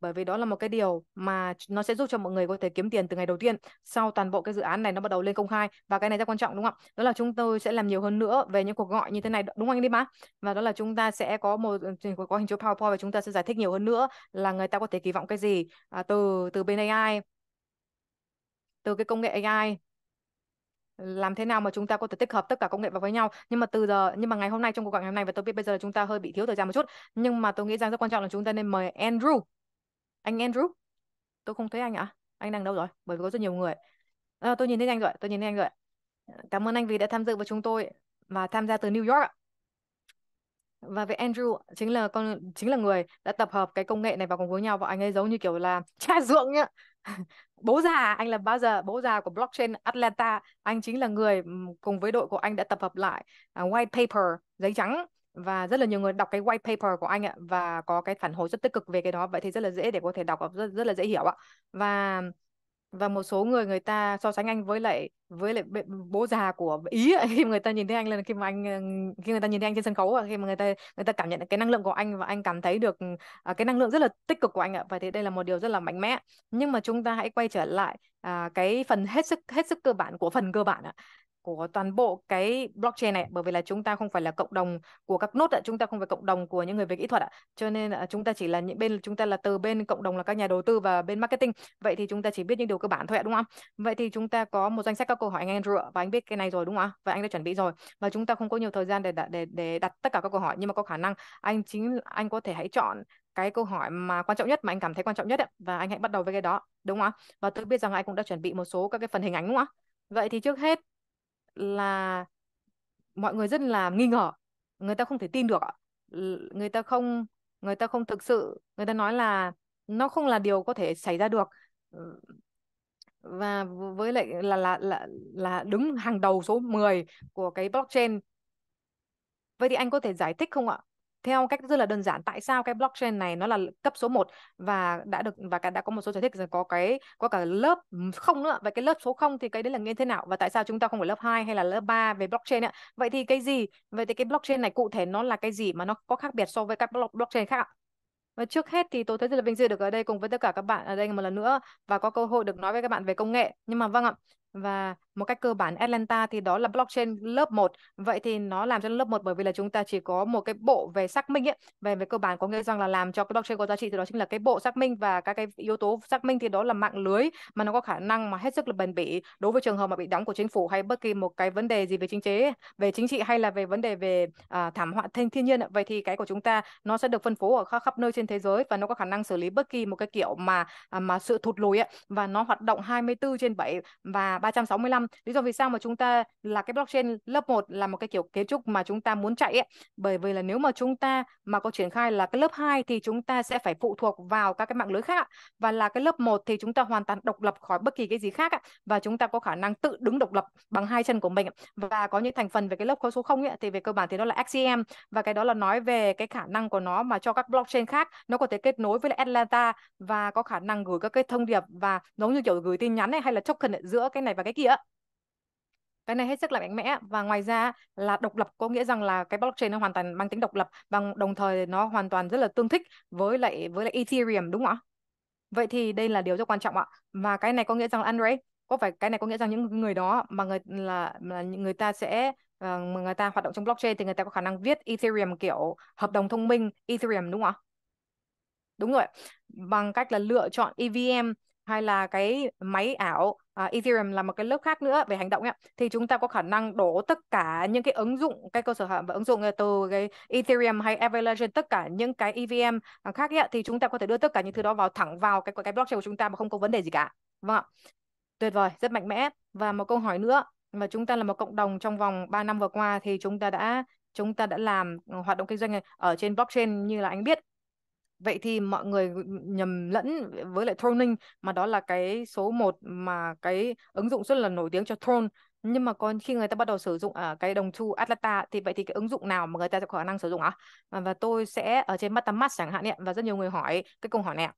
bởi vì đó là một cái điều mà nó sẽ giúp cho mọi người có thể kiếm tiền từ ngày đầu tiên sau toàn bộ cái dự án này nó bắt đầu lên công khai và cái này rất quan trọng đúng không ạ đó là chúng tôi sẽ làm nhiều hơn nữa về những cuộc gọi như thế này đúng không anh đi má và đó là chúng ta sẽ có một ừ, có hình chiếu powerpoint và chúng ta sẽ giải thích nhiều hơn nữa là người ta có thể kỳ vọng cái gì à, từ từ bên AI từ cái công nghệ AI làm thế nào mà chúng ta có thể tích hợp tất cả công nghệ vào với nhau nhưng mà từ giờ nhưng mà ngày hôm nay trong cuộc gọi ngày hôm nay và tôi biết bây giờ là chúng ta hơi bị thiếu thời gian một chút nhưng mà tôi nghĩ rằng rất quan trọng là chúng ta nên mời Andrew anh Andrew tôi không thấy anh ạ à? anh đang đâu rồi bởi vì có rất nhiều người à, tôi nhìn thấy anh rồi tôi nhìn thấy anh rồi cảm ơn anh vì đã tham dự với chúng tôi và tham gia từ New York ạ và vậy Andrew chính là con chính là người đã tập hợp cái công nghệ này vào cùng với nhau và anh ấy giống như kiểu là cha ruộng nhá bố già anh là bao giờ bố già của blockchain Atlanta anh chính là người cùng với đội của anh đã tập hợp lại uh, white paper giấy trắng và rất là nhiều người đọc cái white paper của anh ạ và có cái phản hồi rất tích cực về cái đó vậy thì rất là dễ để có thể đọc và rất rất là dễ hiểu ạ và và một số người người ta so sánh anh với lại với lại bố già của ý khi mà người ta nhìn thấy anh là khi mà anh ờ, khi người ta nhìn thấy anh trên sân khấu khi mà người ta người ta cảm nhận được cái năng lượng của anh và anh cảm thấy được ờ, cái năng lượng rất là tích cực của anh ạ và thế đây là một điều rất là mạnh mẽ nhưng mà chúng ta hãy quay trở lại à, cái phần hết sức hết sức cơ bản của phần cơ bản ạ của toàn bộ cái blockchain này bởi vì là chúng ta không phải là cộng đồng của các nốt ạ chúng ta không phải cộng đồng của những người về kỹ thuật ạ cho nên là chúng ta chỉ là những bên chúng ta là từ bên cộng đồng là các nhà đầu tư và bên marketing vậy thì chúng ta chỉ biết những điều cơ bản thôi ạ đúng không vậy thì chúng ta có một danh sách các câu hỏi anh Andrew ạ và anh biết cái này rồi đúng không và anh đã chuẩn bị rồi và chúng ta không có nhiều thời gian để để để đặt tất cả các câu hỏi nhưng mà có khả năng anh chính anh có thể hãy chọn cái câu hỏi mà quan trọng nhất mà anh cảm thấy quan trọng nhất ấy, và anh hãy bắt đầu với cái đó đúng không ạ và tôi biết rằng anh cũng đã chuẩn bị một số các cái phần hình ảnh đúng không ạ vậy thì trước hết là mọi người rất là nghi ngờ người ta không thể tin được người ta không người ta không thực sự người ta nói là nó không là điều có thể xảy ra được và với lại là là là là đứng hàng đầu số 10 của cái blockchain vậy thì anh có thể giải thích không ạ theo cách rất là đơn giản tại sao cái blockchain này nó là cấp số 1 và đã được và cả đã có một số giải thích rằng có cái có cả lớp không nữa vậy cái lớp số không thì cái đấy là như thế nào và tại sao chúng ta không phải lớp 2 hay là lớp 3 về blockchain ạ vậy thì cái gì vậy thì cái blockchain này cụ thể nó là cái gì mà nó có khác biệt so với các blockchain khác ạ và trước hết thì tôi thấy rất là vinh dự được ở đây cùng với tất cả các bạn ở đây một lần nữa và có cơ hội được nói với các bạn về công nghệ nhưng mà vâng ạ và một cách cơ bản Atlanta thì đó là blockchain lớp 1. Vậy thì nó làm cho lớp 1 bởi vì là chúng ta chỉ có một cái bộ về xác minh ấy. Về về cơ bản có nghĩa rằng là làm cho cái blockchain có giá trị thì đó chính là cái bộ xác minh và các cái yếu tố xác minh thì đó là mạng lưới mà nó có khả năng mà hết sức là bền bỉ đối với trường hợp mà bị đóng của chính phủ hay bất kỳ một cái vấn đề gì về chính chế, về chính trị hay là về vấn đề về à, thảm họa thiên thiên nhiên. Vậy thì cái của chúng ta nó sẽ được phân phối ở khắp, khắp nơi trên thế giới và nó có khả năng xử lý bất kỳ một cái kiểu mà à, mà sự thụt lùi ấy và nó hoạt động 24 trên 7 và 365 lý do vì sao mà chúng ta là cái blockchain lớp 1 là một cái kiểu kiến trúc mà chúng ta muốn chạy ấy bởi vì là nếu mà chúng ta mà có triển khai là cái lớp 2 thì chúng ta sẽ phải phụ thuộc vào các cái mạng lưới khác và là cái lớp 1 thì chúng ta hoàn toàn độc lập khỏi bất kỳ cái gì khác và chúng ta có khả năng tự đứng độc lập bằng hai chân của mình và có những thành phần về cái lớp khối số 0 ấy, thì về cơ bản thì đó là XCM và cái đó là nói về cái khả năng của nó mà cho các blockchain khác nó có thể kết nối với lại Atlanta và có khả năng gửi các cái thông điệp và giống như kiểu gửi tin nhắn này hay là token giữa cái này và cái kia cái này hết sức là mạnh mẽ và ngoài ra là độc lập có nghĩa rằng là cái blockchain nó hoàn toàn mang tính độc lập và đồng thời nó hoàn toàn rất là tương thích với lại với lại Ethereum đúng không ạ? Vậy thì đây là điều rất quan trọng ạ. Và cái này có nghĩa rằng là Andre có phải cái này có nghĩa rằng những người đó mà người là, là người ta sẽ uh, người ta hoạt động trong blockchain thì người ta có khả năng viết Ethereum kiểu hợp đồng thông minh Ethereum đúng không ạ? Đúng rồi. Bằng cách là lựa chọn EVM hay là cái máy ảo uh, Ethereum là một cái lớp khác nữa về hành động ấy, thì chúng ta có khả năng đổ tất cả những cái ứng dụng cái cơ sở hạ và ứng dụng từ cái Ethereum hay Avalanche tất cả những cái EVM à, khác ấy, thì chúng ta có thể đưa tất cả những thứ đó vào thẳng vào cái cái blockchain của chúng ta mà không có vấn đề gì cả vâng ạ tuyệt vời rất mạnh mẽ và một câu hỏi nữa mà chúng ta là một cộng đồng trong vòng 3 năm vừa qua thì chúng ta đã chúng ta đã làm hoạt động kinh doanh ở trên blockchain như là anh biết Vậy thì mọi người nhầm lẫn với lại Troning mà đó là cái số 1 mà cái ứng dụng rất là nổi tiếng cho throne nhưng mà còn khi người ta bắt đầu sử dụng ở à, cái đồng xu Atlanta thì vậy thì cái ứng dụng nào mà người ta có khả năng sử dụng ạ? À? Và tôi sẽ ở trên MetaMask chẳng hạn ạ và rất nhiều người hỏi cái câu hỏi này.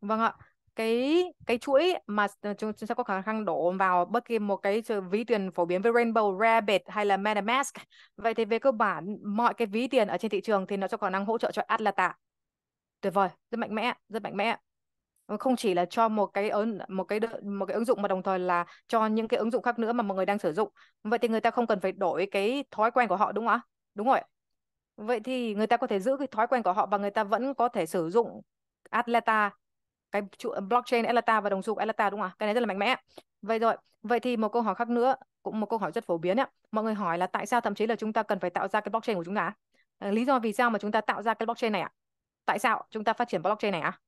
Vâng ạ. Cái cái chuỗi mà ờ, chúng, chúng ta có khả năng đổ vào bất kỳ một cái ví tiền phổ biến với Rainbow, Rabbit hay là MetaMask. Vậy thì về cơ bản mọi cái ví tiền ở trên thị trường thì nó sẽ có khả năng hỗ trợ cho Atlanta tuyệt vời rất mạnh mẽ rất mạnh mẽ ờ, không chỉ là cho một cái ứng một cái một cái ứng dụng mà đồng thời là cho những cái ứng dụng khác nữa mà mọi người đang sử dụng vậy thì người ta không cần phải đổi cái thói quen của họ đúng không ạ đúng rồi vậy thì người ta có thể giữ cái thói quen của họ và người ta vẫn có thể sử dụng Atleta cái blockchain Atleta và đồng xu Atleta đúng không ạ cái này rất là mạnh mẽ vậy rồi vậy thì một câu hỏi khác nữa cũng một câu hỏi rất phổ biến ạ mọi người hỏi là tại sao thậm chí là chúng ta cần phải tạo ra cái blockchain của chúng ta ờ, lý do vì sao mà chúng ta tạo ra cái blockchain này ạ tại sao chúng ta phát triển blockchain này à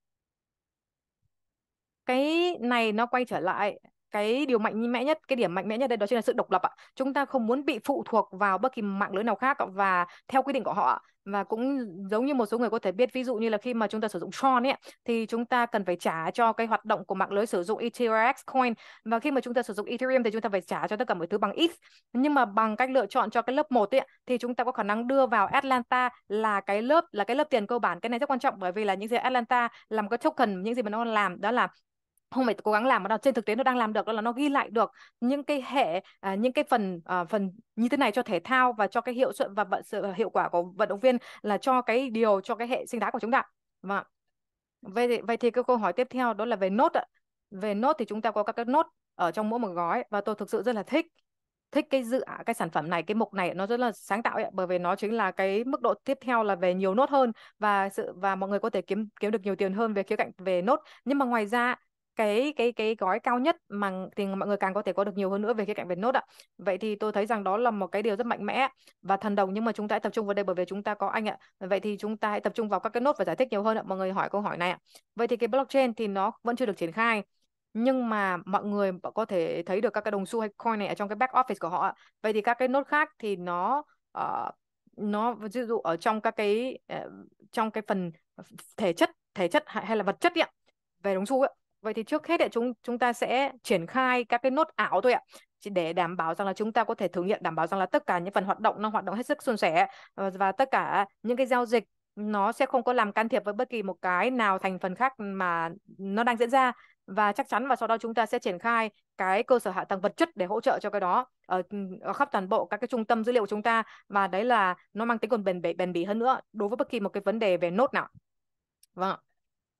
cái này nó quay trở lại cái điều mạnh mẽ nhất cái điểm mạnh mẽ nhất đây đó chính là sự độc lập ạ chúng ta không muốn bị phụ thuộc vào bất kỳ mạng lưới nào khác và theo quy định của họ và cũng giống như một số người có thể biết ví dụ như là khi mà chúng ta sử dụng Tron ấy thì chúng ta cần phải trả cho cái hoạt động của mạng lưới sử dụng ETRX coin và khi mà chúng ta sử dụng Ethereum thì chúng ta phải trả cho tất cả mọi thứ bằng ETH nhưng mà bằng cách lựa chọn cho cái lớp 1 ấy thì chúng ta có khả năng đưa vào Atlanta là cái lớp là cái lớp tiền cơ bản cái này rất quan trọng bởi vì là những gì Atlanta làm cái token những gì mà nó làm đó là không phải cố gắng làm mà đâu trên thực tế nó đang làm được đó là nó ghi lại được những cái hệ à, những cái phần à, phần như thế này cho thể thao và cho cái hiệu suất và bận sự hiệu quả của vận động viên là cho cái điều cho cái hệ sinh thái của chúng ta và vâng vậy thì, vậy thì cái câu hỏi tiếp theo đó là về nốt ạ về nốt thì chúng ta có các cái nốt ở trong mỗi một gói và tôi thực sự rất là thích thích cái dự à, cái sản phẩm này cái mục này nó rất là sáng tạo ạ bởi vì nó chính là cái mức độ tiếp theo là về nhiều nốt hơn và sự và mọi người có thể kiếm kiếm được nhiều tiền hơn về khía cạnh về nốt nhưng mà ngoài ra cái cái cái gói cao nhất mà thì mọi người càng có thể có được nhiều hơn nữa về khía cạnh về nốt ạ. Vậy thì tôi thấy rằng đó là một cái điều rất mạnh mẽ và thần đồng nhưng mà chúng ta hãy tập trung vào đây bởi vì chúng ta có anh ạ. Vậy thì chúng ta hãy tập trung vào các cái nốt và giải thích nhiều hơn ạ. Mọi người hỏi câu hỏi này ạ. Vậy thì cái blockchain thì nó vẫn chưa được triển khai nhưng mà mọi người có thể thấy được các cái đồng xu hay coin này ở trong cái back office của họ ạ. Vậy thì các cái nốt khác thì nó uh, nó ví dụ ở trong các cái uh, trong cái phần ờ, thể chất thể chất hay là vật chất ạ về đồng xu ấy Vậy thì trước hết chúng chúng ta sẽ triển khai các cái nốt ảo thôi ạ chỉ để đảm bảo rằng là chúng ta có thể thử nghiệm đảm bảo rằng là tất cả những phần hoạt động nó hoạt động hết sức suôn sẻ ờ, và tất cả những cái giao dịch nó sẽ không có làm can thiệp với bất kỳ một cái nào thành phần khác mà nó đang diễn ra và chắc chắn và sau đó chúng ta sẽ triển khai cái cơ sở hạ tầng vật chất để hỗ trợ cho cái đó ở, ờ, ở khắp toàn bộ các cái trung tâm dữ liệu của chúng ta và đấy là nó mang tính còn bền bỉ bền bỉ hơn nữa đối với bất kỳ một cái vấn đề về nốt nào vâng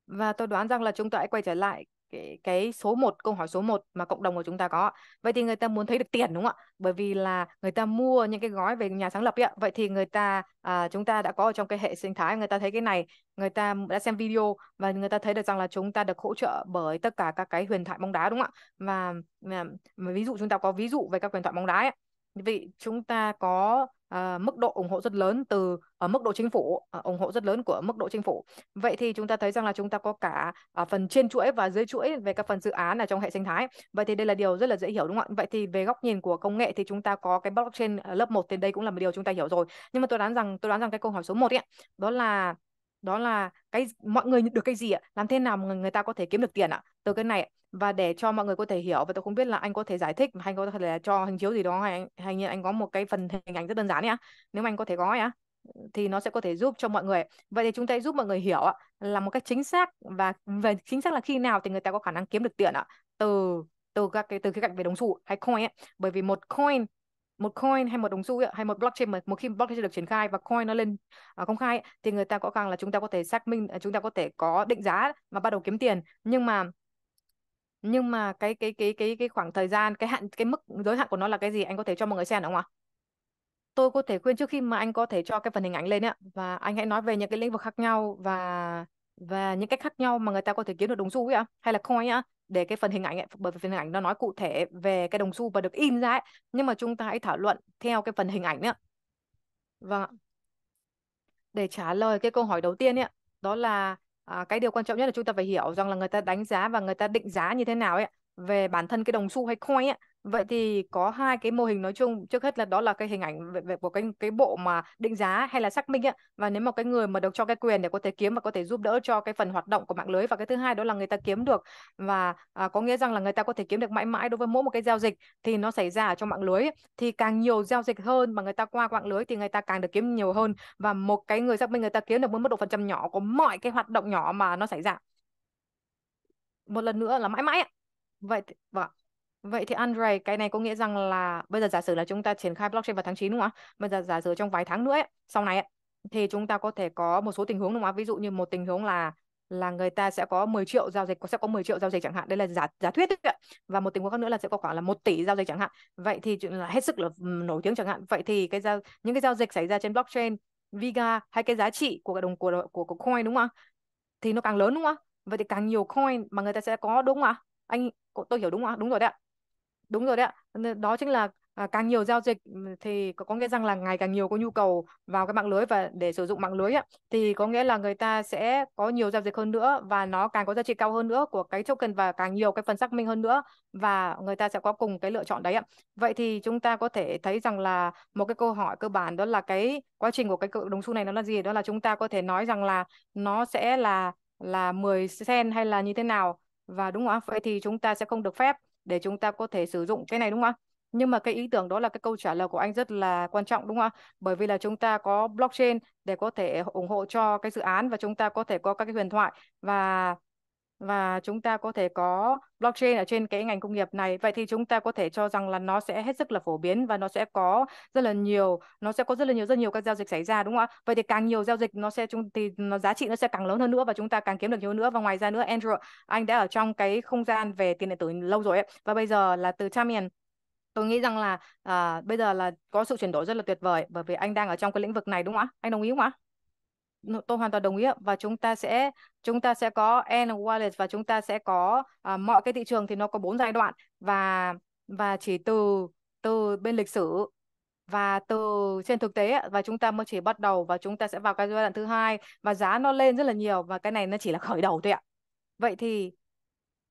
và tôi đoán rằng là chúng ta hãy quay trở lại cái, cái số 1 câu hỏi số 1 mà cộng đồng của chúng ta có vậy thì người ta muốn thấy được tiền đúng không ạ bởi vì là người ta mua những cái gói về nhà sáng lập ấy ạ vậy thì người ta à, chúng ta đã có ở trong cái hệ sinh thái người ta thấy cái này người ta đã xem video và người ta thấy được rằng là chúng ta được hỗ trợ bởi tất cả các cái huyền thoại bóng đá đúng không ạ và, và, ví dụ chúng ta có ví dụ về các huyền thoại bóng đá ấy. vì chúng ta có à, mức độ ủng hộ rất lớn từ à, mức độ chính phủ à, ủng hộ rất lớn của mức độ chính phủ vậy thì chúng ta thấy rằng là chúng ta có cả à, phần trên chuỗi và dưới chuỗi về các phần dự án ở trong hệ sinh thái vậy thì đây là điều rất là dễ hiểu đúng không ạ vậy thì về góc nhìn của công nghệ thì chúng ta có cái blockchain lớp 1 thì đây cũng là một điều chúng ta hiểu rồi nhưng mà tôi đoán rằng tôi đoán rằng cái câu hỏi số 1 ấy đó là đó là cái mọi người được cái gì ạ làm thế nào người, người ta có thể kiếm được tiền ạ từ cái này và để cho mọi người có thể hiểu và tôi không biết là anh có thể giải thích hay có thể là cho hình chiếu gì đó hay hay như anh có một cái phần hình ảnh rất đơn giản nhá nếu mà anh có thể có nhá thì nó sẽ có thể giúp cho mọi người vậy thì chúng ta giúp mọi người hiểu là một cách chính xác và về chính xác là khi nào thì người ta có khả năng kiếm được tiền ạ từ từ các cái từ khía cạnh về đồng xu hay coin ấy bởi vì một coin một coin hay một đồng xu hay một blockchain mà một khi blockchain được triển khai và coin nó lên à, công khai thì người ta có khả năng là chúng ta có thể xác minh à, chúng ta có thể có định giá mà bắt đầu kiếm tiền nhưng mà nhưng mà cái cái cái cái cái khoảng thời gian cái hạn cái mức giới hạn của nó là cái gì anh có thể cho mọi người xem đúng không ạ tôi có thể khuyên trước khi mà anh có thể cho cái phần hình ảnh lên ấy, và anh hãy nói về những cái lĩnh vực khác nhau và và những cách khác nhau mà người ta có thể kiếm được đồng xu ấy ạ hay là coin ạ để cái phần hình ảnh ấy, bởi vì phần hình ảnh nó nói cụ thể về cái đồng xu và được in ra ấy. nhưng mà chúng ta hãy thảo luận theo cái phần hình ảnh nữa vâng ạ để trả lời cái câu hỏi đầu tiên ấy, đó là Ờ, cái điều quan trọng nhất là chúng ta phải hiểu rằng là người ta đánh giá và người ta định giá như thế nào ấy về bản thân cái đồng xu hay coin ấy. Vậy thì có hai cái mô hình nói chung trước hết là đó là cái hình ảnh về, về của cái cái bộ mà định giá hay là xác minh ấy. và nếu mà cái người mà được cho cái quyền để có thể kiếm và có thể giúp đỡ cho cái phần hoạt động của mạng lưới và cái thứ hai đó là người ta kiếm được và à, có nghĩa rằng là người ta có thể kiếm được mãi mãi đối với mỗi một cái giao dịch thì nó xảy ra ở trong mạng lưới thì càng nhiều giao dịch hơn mà người ta qua mạng lưới thì người ta càng được kiếm nhiều hơn và một cái người xác minh người ta kiếm được một độ phần trăm nhỏ của mọi cái hoạt động nhỏ mà nó xảy ra một lần nữa là mãi mãi ấy Vậy thì, vâng. Vậy thì Andre, cái này có nghĩa rằng là bây giờ giả sử là chúng ta triển khai blockchain vào tháng 9 đúng không ạ? Bây giờ giả sử trong vài tháng nữa ấy, sau này ấy, thì chúng ta có thể có một số tình huống đúng không ạ? Ví dụ như một tình huống là là người ta sẽ có 10 triệu giao dịch, sẽ có 10 triệu giao dịch chẳng hạn. Đây là giả giả thuyết đấy ạ. Và một tình huống khác nữa là sẽ có khoảng là 1 tỷ giao dịch chẳng hạn. Vậy thì chuyện là hết sức là nổi tiếng chẳng hạn. Vậy thì cái giao những cái giao dịch xảy ra trên blockchain Viga hay cái giá trị của cái đồng của của, của coin đúng không ạ? Thì nó càng lớn đúng không ạ? Vậy thì càng nhiều coin mà người ta sẽ có đúng không ạ? anh tôi hiểu đúng không đúng rồi đấy ạ đúng rồi đấy ạ đó chính là à, càng nhiều giao dịch thì có, nghĩa rằng là ngày càng nhiều có nhu cầu vào cái mạng lưới và để sử dụng mạng lưới ấy, thì có nghĩa là người ta sẽ có nhiều giao dịch hơn nữa và nó càng có giá trị cao hơn nữa của cái token và càng nhiều cái phần xác minh hơn nữa và người ta sẽ có cùng cái lựa chọn đấy ạ. Vậy thì chúng ta có thể thấy rằng là một cái câu hỏi cơ bản đó là cái quá trình của cái đồng xu này nó là gì? Đó là chúng ta có thể nói rằng là nó sẽ là là 10 sen hay là như thế nào và đúng không ạ vậy thì chúng ta sẽ không được phép để chúng ta có thể sử dụng cái này đúng không ạ nhưng mà cái ý tưởng đó là cái câu trả lời của anh rất là quan trọng đúng không ạ bởi vì là chúng ta có blockchain để có thể ủng hộ cho cái dự án và chúng ta có thể có các cái huyền thoại và và chúng ta có thể có blockchain ở trên cái ngành công nghiệp này vậy thì chúng ta có thể cho rằng là nó sẽ hết sức là phổ biến và nó sẽ có rất là nhiều nó sẽ có rất là nhiều rất nhiều các giao dịch xảy ra đúng không ạ vậy thì càng nhiều giao dịch nó sẽ chúng thì nó giá trị nó sẽ càng lớn hơn nữa và chúng ta càng kiếm được nhiều nữa và ngoài ra nữa Andrew anh đã ở trong cái không gian về tiền điện tử lâu rồi ấy và bây giờ là từ Chamian tôi nghĩ rằng là à, bây giờ là có sự chuyển đổi rất là tuyệt vời bởi vì anh đang ở trong cái lĩnh vực này đúng không ạ anh đồng ý không ạ tôi hoàn toàn đồng ý ạ và chúng ta sẽ chúng ta sẽ có N wallet và chúng ta sẽ có à, mọi cái thị trường thì nó có bốn giai đoạn và và chỉ từ từ bên lịch sử và từ trên thực tế và chúng ta mới chỉ bắt đầu và chúng ta sẽ vào cái giai đoạn thứ hai và giá nó lên rất là nhiều và cái này nó chỉ là khởi đầu thôi ạ. Vậy thì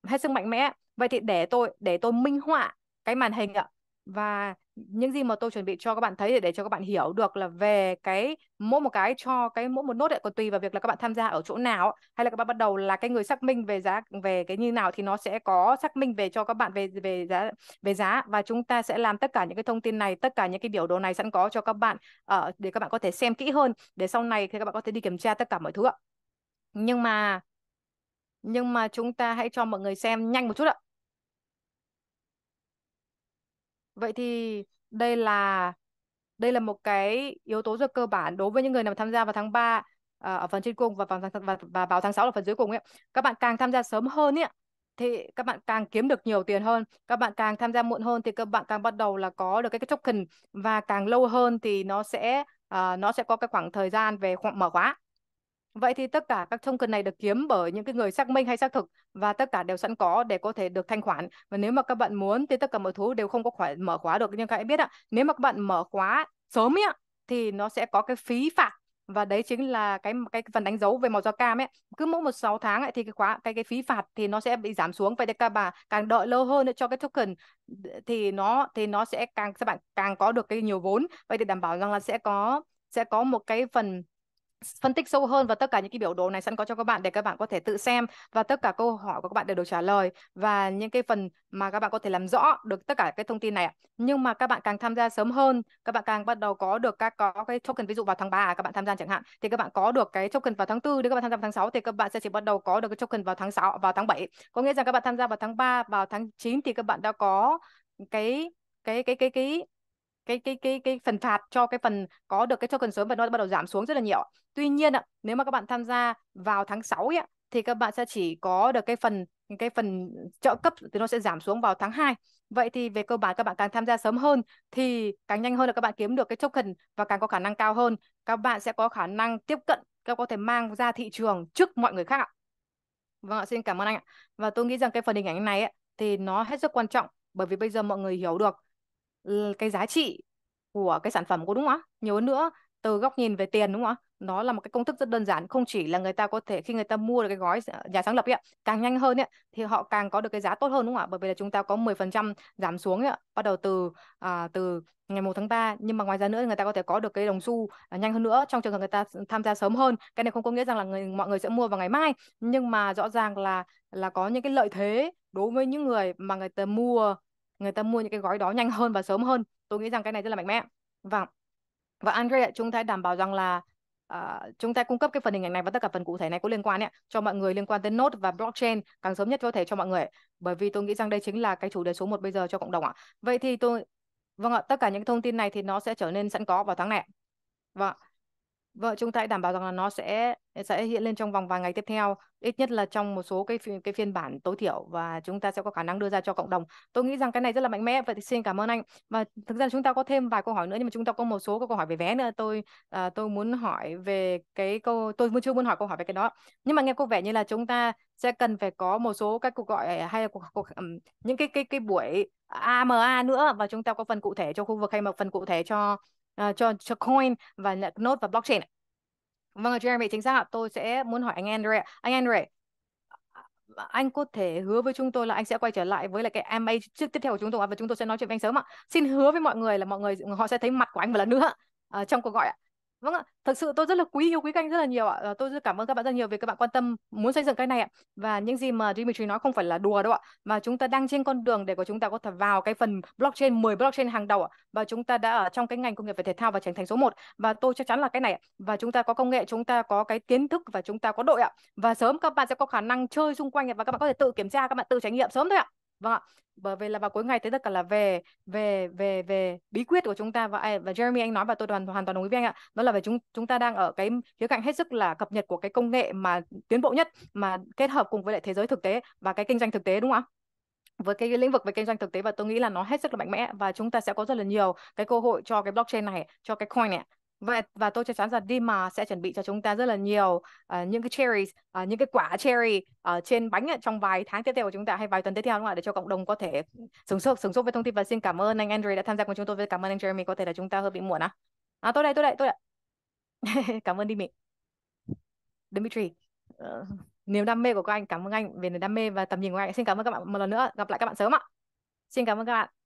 hết sức mạnh mẽ. Vậy thì để tôi để tôi minh họa cái màn hình ạ và những gì mà tôi chuẩn bị cho các bạn thấy để để cho các bạn hiểu được là về cái mỗi một cái cho cái mỗi một nốt lại còn tùy vào việc là các bạn tham gia ở chỗ nào hay là các bạn bắt đầu là cái người xác minh về giá về cái như nào thì nó sẽ có xác minh về cho các bạn về về giá về giá và chúng ta sẽ làm tất cả những cái thông tin này tất cả những cái biểu đồ này sẵn có cho các bạn ở uh, để các bạn có thể xem kỹ hơn để sau này thì các bạn có thể đi kiểm tra tất cả mọi thứ ạ nhưng mà nhưng mà chúng ta hãy cho mọi người xem nhanh một chút ạ Vậy thì đây là đây là một cái yếu tố rất cơ bản đối với những người nào tham gia vào tháng 3 ờ, ở phần trên cùng và vào tháng và, và vào tháng 6 là phần dưới cùng ấy. Các bạn càng tham gia sớm hơn ấy thì các bạn càng kiếm được nhiều tiền hơn, các bạn càng tham gia muộn hơn thì các bạn càng bắt đầu là có được cái, cái token và càng lâu hơn thì nó sẽ uh, nó sẽ có cái khoảng thời gian về khoảng mở khóa Vậy thì tất cả các token này được kiếm bởi những cái người xác minh hay xác thực và tất cả đều sẵn có để có thể được thanh khoản. Và nếu mà các bạn muốn thì tất cả mọi thứ đều không có khóa, mở khóa được nhưng các bạn biết ạ, nếu mà các bạn mở khóa sớm ấy, thì nó sẽ có cái phí phạt và đấy chính là cái cái phần đánh dấu về màu da cam ấy cứ mỗi một sáu tháng ấy, thì cái khóa cái cái phí phạt thì nó sẽ bị giảm xuống vậy thì các bà càng đợi lâu hơn nữa cho cái token thì nó thì nó sẽ càng các bạn càng có được cái nhiều vốn vậy để đảm bảo rằng là sẽ có sẽ có một cái phần phân tích sâu hơn và tất cả những cái biểu đồ này sẵn có cho các bạn để các bạn có thể tự xem và tất cả câu hỏi của các bạn đều được trả lời và những cái phần mà các bạn có thể làm rõ được tất cả cái thông tin này nhưng mà các bạn càng tham gia sớm hơn các bạn càng bắt đầu có được các có cái token ví dụ vào tháng 3 các bạn tham gia chẳng hạn thì các bạn có được cái token vào tháng 4 nếu các bạn tham gia vào tháng 6 thì các bạn sẽ chỉ bắt đầu có được cái token vào tháng 6 vào tháng 7 có nghĩa rằng các bạn tham gia vào tháng 3 vào tháng 9 thì các bạn đã có cái cái cái cái cái cái cái cái cái phần phạt cho cái phần có được cái token sớm và nó bắt đầu giảm xuống rất là nhiều. Tuy nhiên ạ, nếu mà các bạn tham gia vào tháng 6 ấy, thì các bạn sẽ chỉ có được cái phần cái phần trợ cấp thì nó sẽ giảm xuống vào tháng 2. Vậy thì về cơ bản các bạn càng tham gia sớm hơn thì càng nhanh hơn là các bạn kiếm được cái token và càng có khả năng cao hơn, các bạn sẽ có khả năng tiếp cận, các bạn có thể mang ra thị trường trước mọi người khác ạ. Vâng ạ, xin cảm ơn anh ạ. Và tôi nghĩ rằng cái phần hình ảnh này ấy, thì nó hết sức quan trọng bởi vì bây giờ mọi người hiểu được cái giá trị của cái sản phẩm của đúng không ạ? Nhiều hơn nữa từ góc nhìn về tiền đúng không ạ? Nó là một cái công thức rất đơn giản, không chỉ là người ta có thể khi người ta mua được cái gói ờ, nhà sáng lập ấy, càng nhanh hơn ấy, thì họ càng có được cái giá tốt hơn đúng không ạ? Bởi vì là chúng ta có 10% giảm xuống ấy, bắt đầu từ à, từ ngày 1 tháng 3 nhưng mà ngoài ra nữa người ta có thể có được cái đồng xu à, nhanh hơn nữa trong trường hợp người ta tham gia sớm hơn. Cái này không có nghĩa rằng là người mọi người sẽ mua vào ngày mai, nhưng mà rõ ràng là là có những cái lợi thế đối với những người mà người ta mua người ta mua những cái gói đó nhanh hơn và sớm hơn tôi nghĩ rằng cái này rất là mạnh mẽ vâng. và và Andre chúng ta đảm bảo rằng là uh, chúng ta cung cấp cái phần hình ảnh này và tất cả phần cụ thể này có liên quan ấy, cho mọi người liên quan tới node và blockchain càng sớm nhất có thể cho mọi người bởi vì tôi nghĩ rằng đây chính là cái chủ đề số 1 bây giờ cho cộng đồng ạ vậy thì tôi vâng ạ tất cả những thông tin này thì nó sẽ trở nên sẵn có vào tháng này vâng ạ vợ vâng, chúng ta hãy đảm bảo rằng là nó sẽ sẽ hiện lên trong vòng vài ngày tiếp theo ít nhất là trong một số cái cái phiên bản tối thiểu và chúng ta sẽ có khả năng đưa ra cho cộng đồng tôi nghĩ rằng cái này rất là mạnh mẽ vậy thì xin cảm ơn anh và thực ra chúng ta có thêm vài câu hỏi nữa nhưng mà chúng ta có một số câu hỏi về vé nữa tôi à, tôi muốn hỏi về cái câu tôi chưa muốn hỏi câu hỏi về cái đó nhưng mà nghe có vẻ như là chúng ta sẽ cần phải có một số các cuộc gọi hay là cuộc, cuộc um, những cái cái cái buổi AMA nữa và chúng ta có phần cụ thể cho khu vực hay một phần cụ thể cho uh, cho cho coin và node và blockchain vâng Jeremy chính xác ạ tôi sẽ muốn hỏi anh Andre anh Andre anh có thể hứa với chúng tôi là anh sẽ quay trở lại với lại cái MA trước tiếp theo của chúng tôi và chúng tôi sẽ nói chuyện với anh sớm ạ. Xin hứa với mọi người là mọi người họ sẽ thấy mặt của anh một lần nữa uh, trong cuộc gọi ạ. Vâng ạ, thật sự tôi rất là quý yêu quý kênh rất là nhiều ạ. Ờ, tôi rất cảm ơn các bạn rất nhiều vì các bạn quan tâm muốn xây dựng cái này ạ. Và những gì mà Dimitri nói không phải là đùa đâu ạ. Mà chúng ta đang trên con đường để của chúng ta có thể vào cái phần blockchain 10 blockchain hàng đầu ạ. Và chúng ta đã ở trong cái ngành công nghiệp về thể thao và trở thành số 1 và tôi chắc chắn là cái này ạ. Và chúng ta có công nghệ, chúng ta có cái kiến thức và chúng ta có đội ạ. Và sớm các bạn sẽ có khả năng chơi xung quanh và các bạn có thể tự kiểm tra, các bạn tự trải nghiệm sớm thôi ạ. Vâng ạ. Bởi vì là vào cuối ngày tới tất cả là về về về về bí quyết của chúng ta và và Jeremy anh nói và tôi hoàn hoàn toàn đồng ý với anh ạ. Đó là về chúng chúng ta đang ở cái khía cạnh hết sức là cập nhật của cái công nghệ mà tiến bộ nhất mà kết hợp cùng với lại thế giới thực tế và cái kinh doanh thực tế đúng không ạ? với cái lĩnh vực về kinh doanh thực tế và tôi nghĩ là nó hết sức là mạnh mẽ và chúng ta sẽ có rất là nhiều cái cơ hội cho cái blockchain này, cho cái coin này, và và tôi chắc chắn rằng Dima sẽ chuẩn bị cho chúng ta rất là nhiều uh, những cái cherries, uh, những cái quả cherry ở ờ, uh, trên bánh uh, trong vài tháng tiếp theo của chúng ta hay vài tuần tiếp theo đúng không ạ để cho cộng đồng có thể sửng sốt sửng sốt với thông tin và xin cảm ơn anh Andrew đã tham gia cùng chúng tôi với cảm ơn anh Jeremy có thể là chúng ta hơi bị muộn á. À tôi đây tôi đây tôi đây. cảm ơn Dimitri. Dimitri. Uh, niềm đam mê của các anh cảm ơn anh về niềm đam mê và tầm nhìn của anh xin cảm ơn các bạn một lần nữa gặp lại các bạn sớm ạ. Xin cảm ơn các bạn.